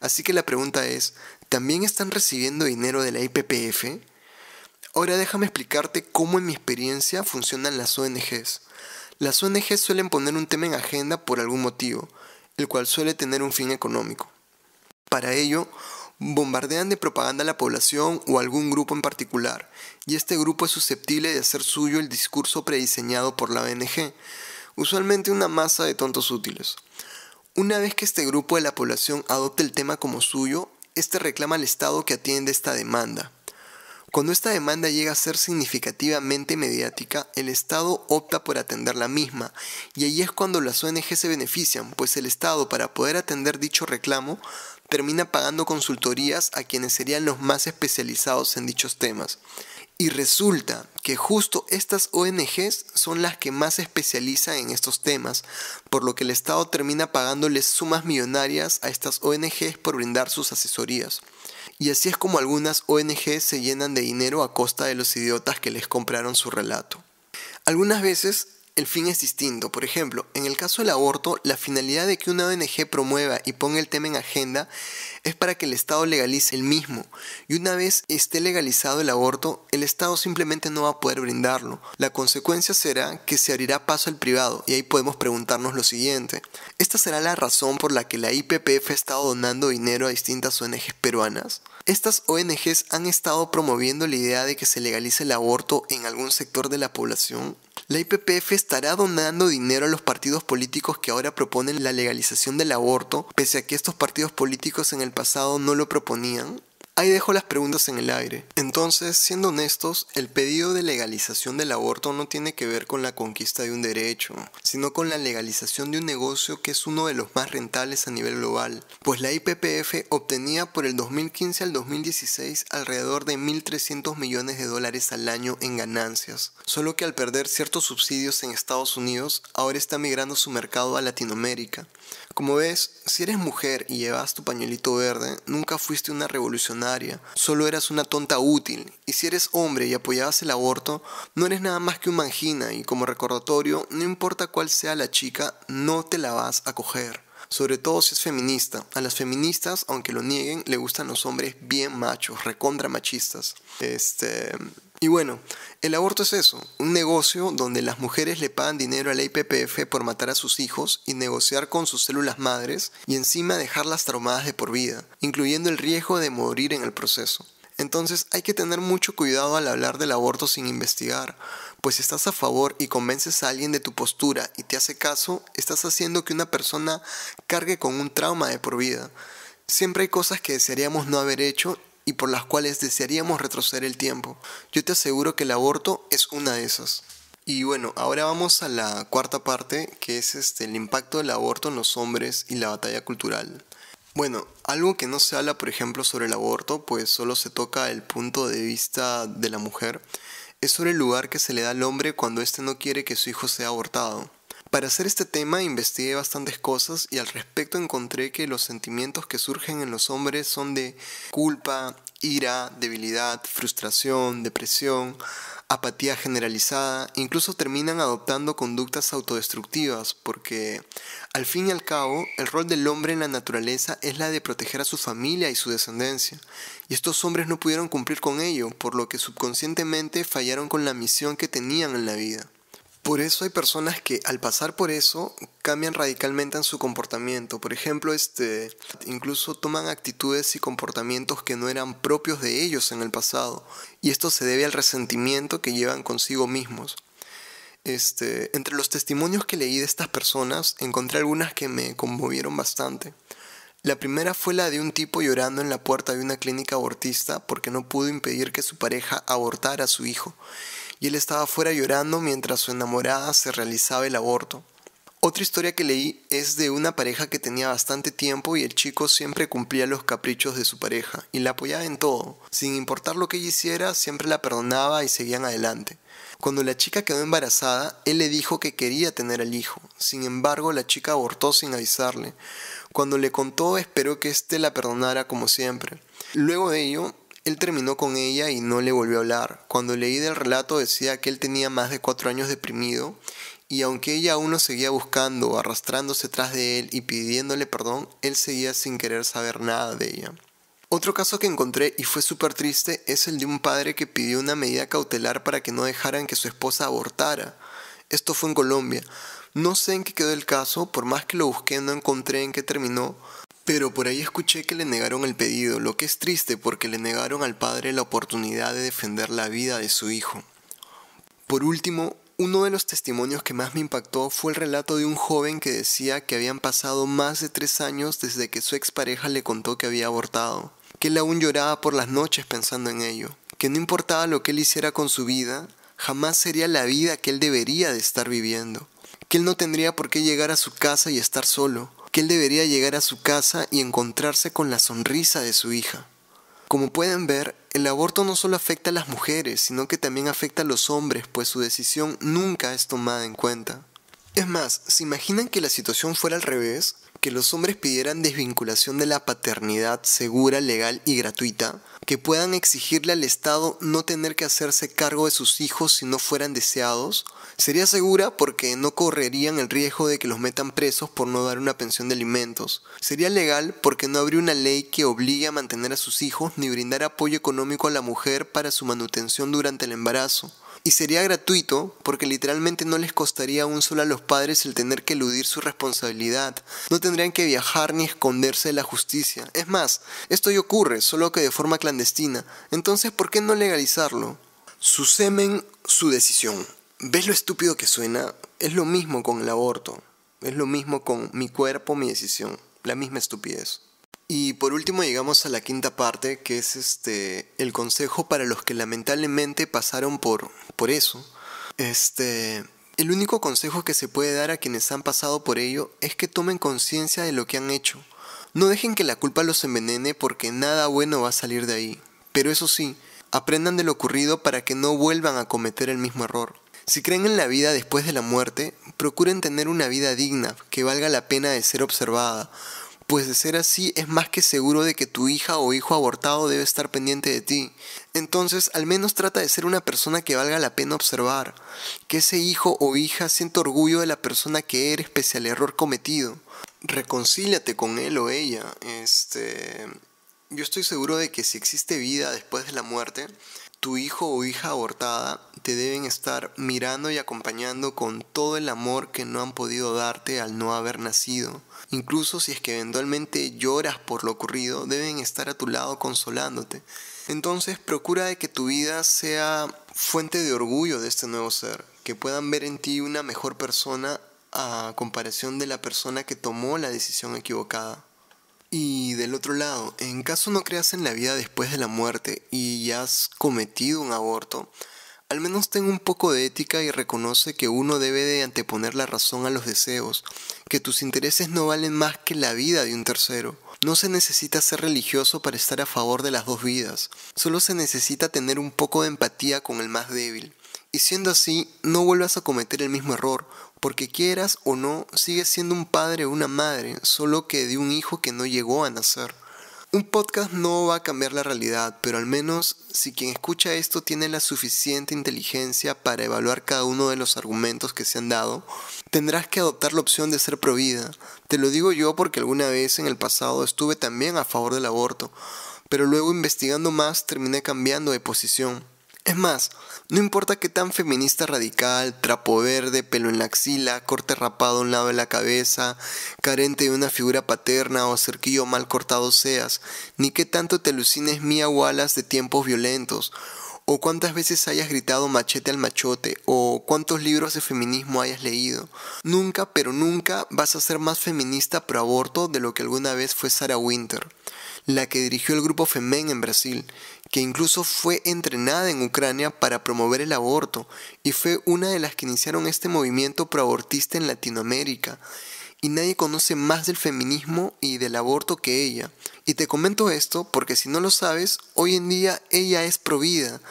Así que la pregunta es, ¿también están recibiendo dinero de la IPPF? Ahora déjame explicarte cómo en mi experiencia funcionan las ONGs. Las ONGs suelen poner un tema en agenda por algún motivo, el cual suele tener un fin económico. Para ello, bombardean de propaganda a la población o algún grupo en particular, y este grupo es susceptible de hacer suyo el discurso prediseñado por la ONG, usualmente una masa de tontos útiles. Una vez que este grupo de la población adopta el tema como suyo, este reclama al Estado que atiende esta demanda. Cuando esta demanda llega a ser significativamente mediática, el Estado opta por atender la misma, y ahí es cuando las ONG se benefician, pues el Estado para poder atender dicho reclamo termina pagando consultorías a quienes serían los más especializados en dichos temas. Y resulta que justo estas ONGs son las que más se especializan en estos temas, por lo que el Estado termina pagándoles sumas millonarias a estas ONGs por brindar sus asesorías. Y así es como algunas ONG se llenan de dinero a costa de los idiotas que les compraron su relato. Algunas veces el fin es distinto. Por ejemplo, en el caso del aborto, la finalidad de que una ONG promueva y ponga el tema en agenda es para que el Estado legalice el mismo. Y una vez esté legalizado el aborto, el Estado simplemente no va a poder brindarlo. La consecuencia será que se abrirá paso al privado y ahí podemos preguntarnos lo siguiente. ¿Esta será la razón por la que la IPPF ha estado donando dinero a distintas ONGs peruanas? Estas ONGs han estado promoviendo la idea de que se legalice el aborto en algún sector de la población. La IPPF estará donando dinero a los partidos políticos que ahora proponen la legalización del aborto, pese a que estos partidos políticos en el pasado no lo proponían. Ahí dejo las preguntas en el aire. Entonces, siendo honestos, el pedido de legalización del aborto no tiene que ver con la conquista de un derecho, sino con la legalización de un negocio que es uno de los más rentables a nivel global, pues la IPPF obtenía por el 2015 al 2016 alrededor de 1.300 millones de dólares al año en ganancias, solo que al perder ciertos subsidios en Estados Unidos, ahora está migrando su mercado a Latinoamérica, como ves, si eres mujer y llevas tu pañuelito verde, nunca fuiste una revolucionaria, solo eras una tonta útil, y si eres hombre y apoyabas el aborto, no eres nada más que un mangina y como recordatorio, no importa cuál sea la chica, no te la vas a coger sobre todo si es feminista. A las feministas, aunque lo nieguen, le gustan los hombres bien machos, recontra machistas. Este, y bueno, el aborto es eso, un negocio donde las mujeres le pagan dinero a la IPPF por matar a sus hijos y negociar con sus células madres y encima dejarlas traumadas de por vida, incluyendo el riesgo de morir en el proceso. Entonces hay que tener mucho cuidado al hablar del aborto sin investigar, pues si estás a favor y convences a alguien de tu postura y te hace caso, estás haciendo que una persona cargue con un trauma de por vida. Siempre hay cosas que desearíamos no haber hecho y por las cuales desearíamos retroceder el tiempo. Yo te aseguro que el aborto es una de esas. Y bueno, ahora vamos a la cuarta parte, que es este, el impacto del aborto en los hombres y la batalla cultural. Bueno, algo que no se habla, por ejemplo, sobre el aborto, pues solo se toca el punto de vista de la mujer, es sobre el lugar que se le da al hombre cuando éste no quiere que su hijo sea abortado. Para hacer este tema investigué bastantes cosas y al respecto encontré que los sentimientos que surgen en los hombres son de culpa, ira, debilidad, frustración, depresión, apatía generalizada, incluso terminan adoptando conductas autodestructivas, porque al fin y al cabo el rol del hombre en la naturaleza es la de proteger a su familia y su descendencia, y estos hombres no pudieron cumplir con ello, por lo que subconscientemente fallaron con la misión que tenían en la vida. Por eso hay personas que al pasar por eso cambian radicalmente en su comportamiento. Por ejemplo, este, incluso toman actitudes y comportamientos que no eran propios de ellos en el pasado. Y esto se debe al resentimiento que llevan consigo mismos. Este, entre los testimonios que leí de estas personas, encontré algunas que me conmovieron bastante. La primera fue la de un tipo llorando en la puerta de una clínica abortista porque no pudo impedir que su pareja abortara a su hijo y él estaba fuera llorando mientras su enamorada se realizaba el aborto. Otra historia que leí es de una pareja que tenía bastante tiempo y el chico siempre cumplía los caprichos de su pareja y la apoyaba en todo. Sin importar lo que ella hiciera, siempre la perdonaba y seguían adelante. Cuando la chica quedó embarazada, él le dijo que quería tener al hijo. Sin embargo, la chica abortó sin avisarle. Cuando le contó, esperó que éste la perdonara como siempre. Luego de ello, terminó con ella y no le volvió a hablar. Cuando leí del relato decía que él tenía más de cuatro años deprimido y aunque ella aún lo seguía buscando, arrastrándose tras de él y pidiéndole perdón, él seguía sin querer saber nada de ella. Otro caso que encontré y fue súper triste es el de un padre que pidió una medida cautelar para que no dejaran que su esposa abortara. Esto fue en Colombia. No sé en qué quedó el caso, por más que lo busqué no encontré en qué terminó, pero por ahí escuché que le negaron el pedido, lo que es triste porque le negaron al padre la oportunidad de defender la vida de su hijo. Por último, uno de los testimonios que más me impactó fue el relato de un joven que decía que habían pasado más de tres años desde que su expareja le contó que había abortado, que él aún lloraba por las noches pensando en ello, que no importaba lo que él hiciera con su vida, jamás sería la vida que él debería de estar viviendo, que él no tendría por qué llegar a su casa y estar solo, que él debería llegar a su casa y encontrarse con la sonrisa de su hija. Como pueden ver, el aborto no solo afecta a las mujeres, sino que también afecta a los hombres, pues su decisión nunca es tomada en cuenta. Es más, ¿se imaginan que la situación fuera al revés? que los hombres pidieran desvinculación de la paternidad segura, legal y gratuita, que puedan exigirle al Estado no tener que hacerse cargo de sus hijos si no fueran deseados, sería segura porque no correrían el riesgo de que los metan presos por no dar una pensión de alimentos, sería legal porque no habría una ley que obligue a mantener a sus hijos ni brindar apoyo económico a la mujer para su manutención durante el embarazo, y sería gratuito porque literalmente no les costaría un solo a los padres el tener que eludir su responsabilidad. No tendrían que viajar ni esconderse de la justicia. Es más, esto ya ocurre, solo que de forma clandestina. Entonces, ¿por qué no legalizarlo? Su semen, su decisión. ¿Ves lo estúpido que suena? Es lo mismo con el aborto. Es lo mismo con mi cuerpo, mi decisión. La misma estupidez. Y por último llegamos a la quinta parte, que es este el consejo para los que lamentablemente pasaron por, por eso. Este, el único consejo que se puede dar a quienes han pasado por ello es que tomen conciencia de lo que han hecho. No dejen que la culpa los envenene porque nada bueno va a salir de ahí. Pero eso sí, aprendan de lo ocurrido para que no vuelvan a cometer el mismo error. Si creen en la vida después de la muerte, procuren tener una vida digna, que valga la pena de ser observada, pues de ser así es más que seguro de que tu hija o hijo abortado debe estar pendiente de ti. Entonces, al menos trata de ser una persona que valga la pena observar, que ese hijo o hija sienta orgullo de la persona que eres pese al error cometido. Reconcíliate con él o ella. Este, yo estoy seguro de que si existe vida después de la muerte, tu hijo o hija abortada te deben estar mirando y acompañando con todo el amor que no han podido darte al no haber nacido. Incluso si es que eventualmente lloras por lo ocurrido, deben estar a tu lado consolándote. Entonces procura de que tu vida sea fuente de orgullo de este nuevo ser, que puedan ver en ti una mejor persona a comparación de la persona que tomó la decisión equivocada. Y del otro lado, en caso no creas en la vida después de la muerte y has cometido un aborto, al menos tengo un poco de ética y reconoce que uno debe de anteponer la razón a los deseos, que tus intereses no valen más que la vida de un tercero. No se necesita ser religioso para estar a favor de las dos vidas, solo se necesita tener un poco de empatía con el más débil. Y siendo así, no vuelvas a cometer el mismo error, porque quieras o no, sigues siendo un padre o una madre, solo que de un hijo que no llegó a nacer. Un podcast no va a cambiar la realidad, pero al menos si quien escucha esto tiene la suficiente inteligencia para evaluar cada uno de los argumentos que se han dado, tendrás que adoptar la opción de ser provida. Te lo digo yo porque alguna vez en el pasado estuve también a favor del aborto, pero luego investigando más terminé cambiando de posición. Es más, no importa qué tan feminista radical, trapo verde, pelo en la axila, corte rapado a un lado de la cabeza, carente de una figura paterna o cerquillo mal cortado seas, ni qué tanto te alucines mía de tiempos violentos, o cuántas veces hayas gritado machete al machote, o cuántos libros de feminismo hayas leído. Nunca, pero nunca vas a ser más feminista pro aborto de lo que alguna vez fue Sarah Winter, la que dirigió el grupo Femen en Brasil, que incluso fue entrenada en Ucrania para promover el aborto y fue una de las que iniciaron este movimiento proabortista en Latinoamérica. Y nadie conoce más del feminismo y del aborto que ella. Y te comento esto porque si no lo sabes, hoy en día ella es provida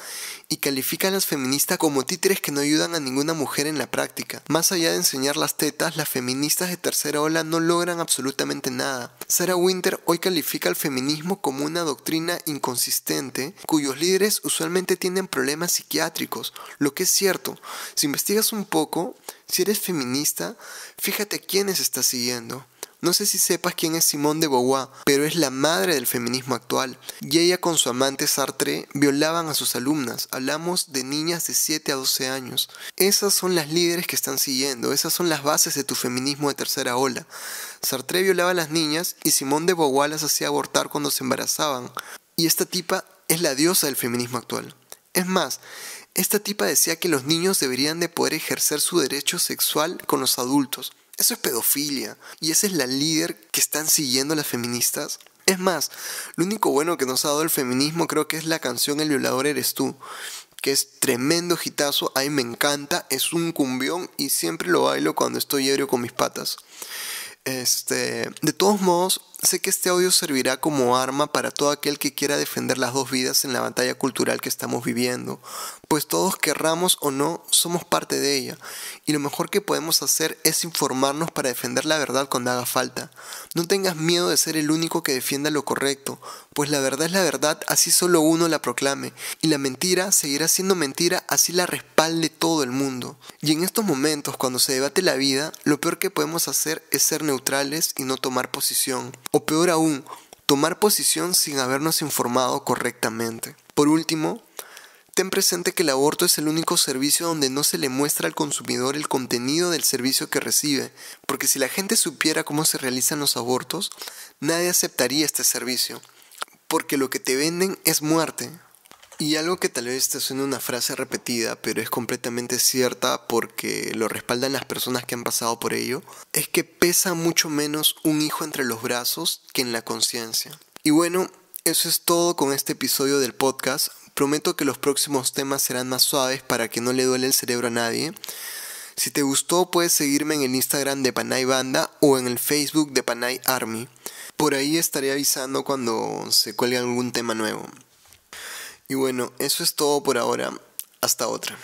y califica a las feministas como títeres que no ayudan a ninguna mujer en la práctica. Más allá de enseñar las tetas, las feministas de tercera ola no logran absolutamente nada. Sarah Winter hoy califica al feminismo como una doctrina inconsistente cuyos líderes usualmente tienen problemas psiquiátricos, lo que es cierto. Si investigas un poco, si eres feminista, fíjate quiénes estás siguiendo. No sé si sepas quién es Simone de Beauvoir, pero es la madre del feminismo actual. Y ella con su amante Sartre violaban a sus alumnas. Hablamos de niñas de 7 a 12 años. Esas son las líderes que están siguiendo, esas son las bases de tu feminismo de tercera ola. Sartre violaba a las niñas y Simone de Beauvoir las hacía abortar cuando se embarazaban. Y esta tipa es la diosa del feminismo actual. Es más, esta tipa decía que los niños deberían de poder ejercer su derecho sexual con los adultos. Eso es pedofilia. Y esa es la líder que están siguiendo las feministas. Es más, lo único bueno que nos ha dado el feminismo creo que es la canción El violador eres tú, que es tremendo gitazo. Ay, me encanta, es un cumbión y siempre lo bailo cuando estoy ebrio con mis patas. Este, de todos modos, sé que este audio servirá como arma para todo aquel que quiera defender las dos vidas en la batalla cultural que estamos viviendo, pues todos querramos o no somos parte de ella, y lo mejor que podemos hacer es informarnos para defender la verdad cuando haga falta. No tengas miedo de ser el único que defienda lo correcto, pues la verdad es la verdad así solo uno la proclame, y la mentira seguirá siendo mentira así la respalde todo el mundo. Y en estos momentos, cuando se debate la vida, lo peor que podemos hacer es ser neutrales y no tomar posición, o peor aún, tomar posición sin habernos informado correctamente. Por último, Ten presente que el aborto es el único servicio donde no se le muestra al consumidor el contenido del servicio que recibe, porque si la gente supiera cómo se realizan los abortos, nadie aceptaría este servicio, porque lo que te venden es muerte. Y algo que tal vez te suene una frase repetida, pero es completamente cierta porque lo respaldan las personas que han pasado por ello, es que pesa mucho menos un hijo entre los brazos que en la conciencia. Y bueno, eso es todo con este episodio del podcast. Prometo que los próximos temas serán más suaves para que no le duele el cerebro a nadie. Si te gustó puedes seguirme en el Instagram de Panay Banda o en el Facebook de Panay Army. Por ahí estaré avisando cuando se cuelgue algún tema nuevo. Y bueno, eso es todo por ahora. Hasta otra.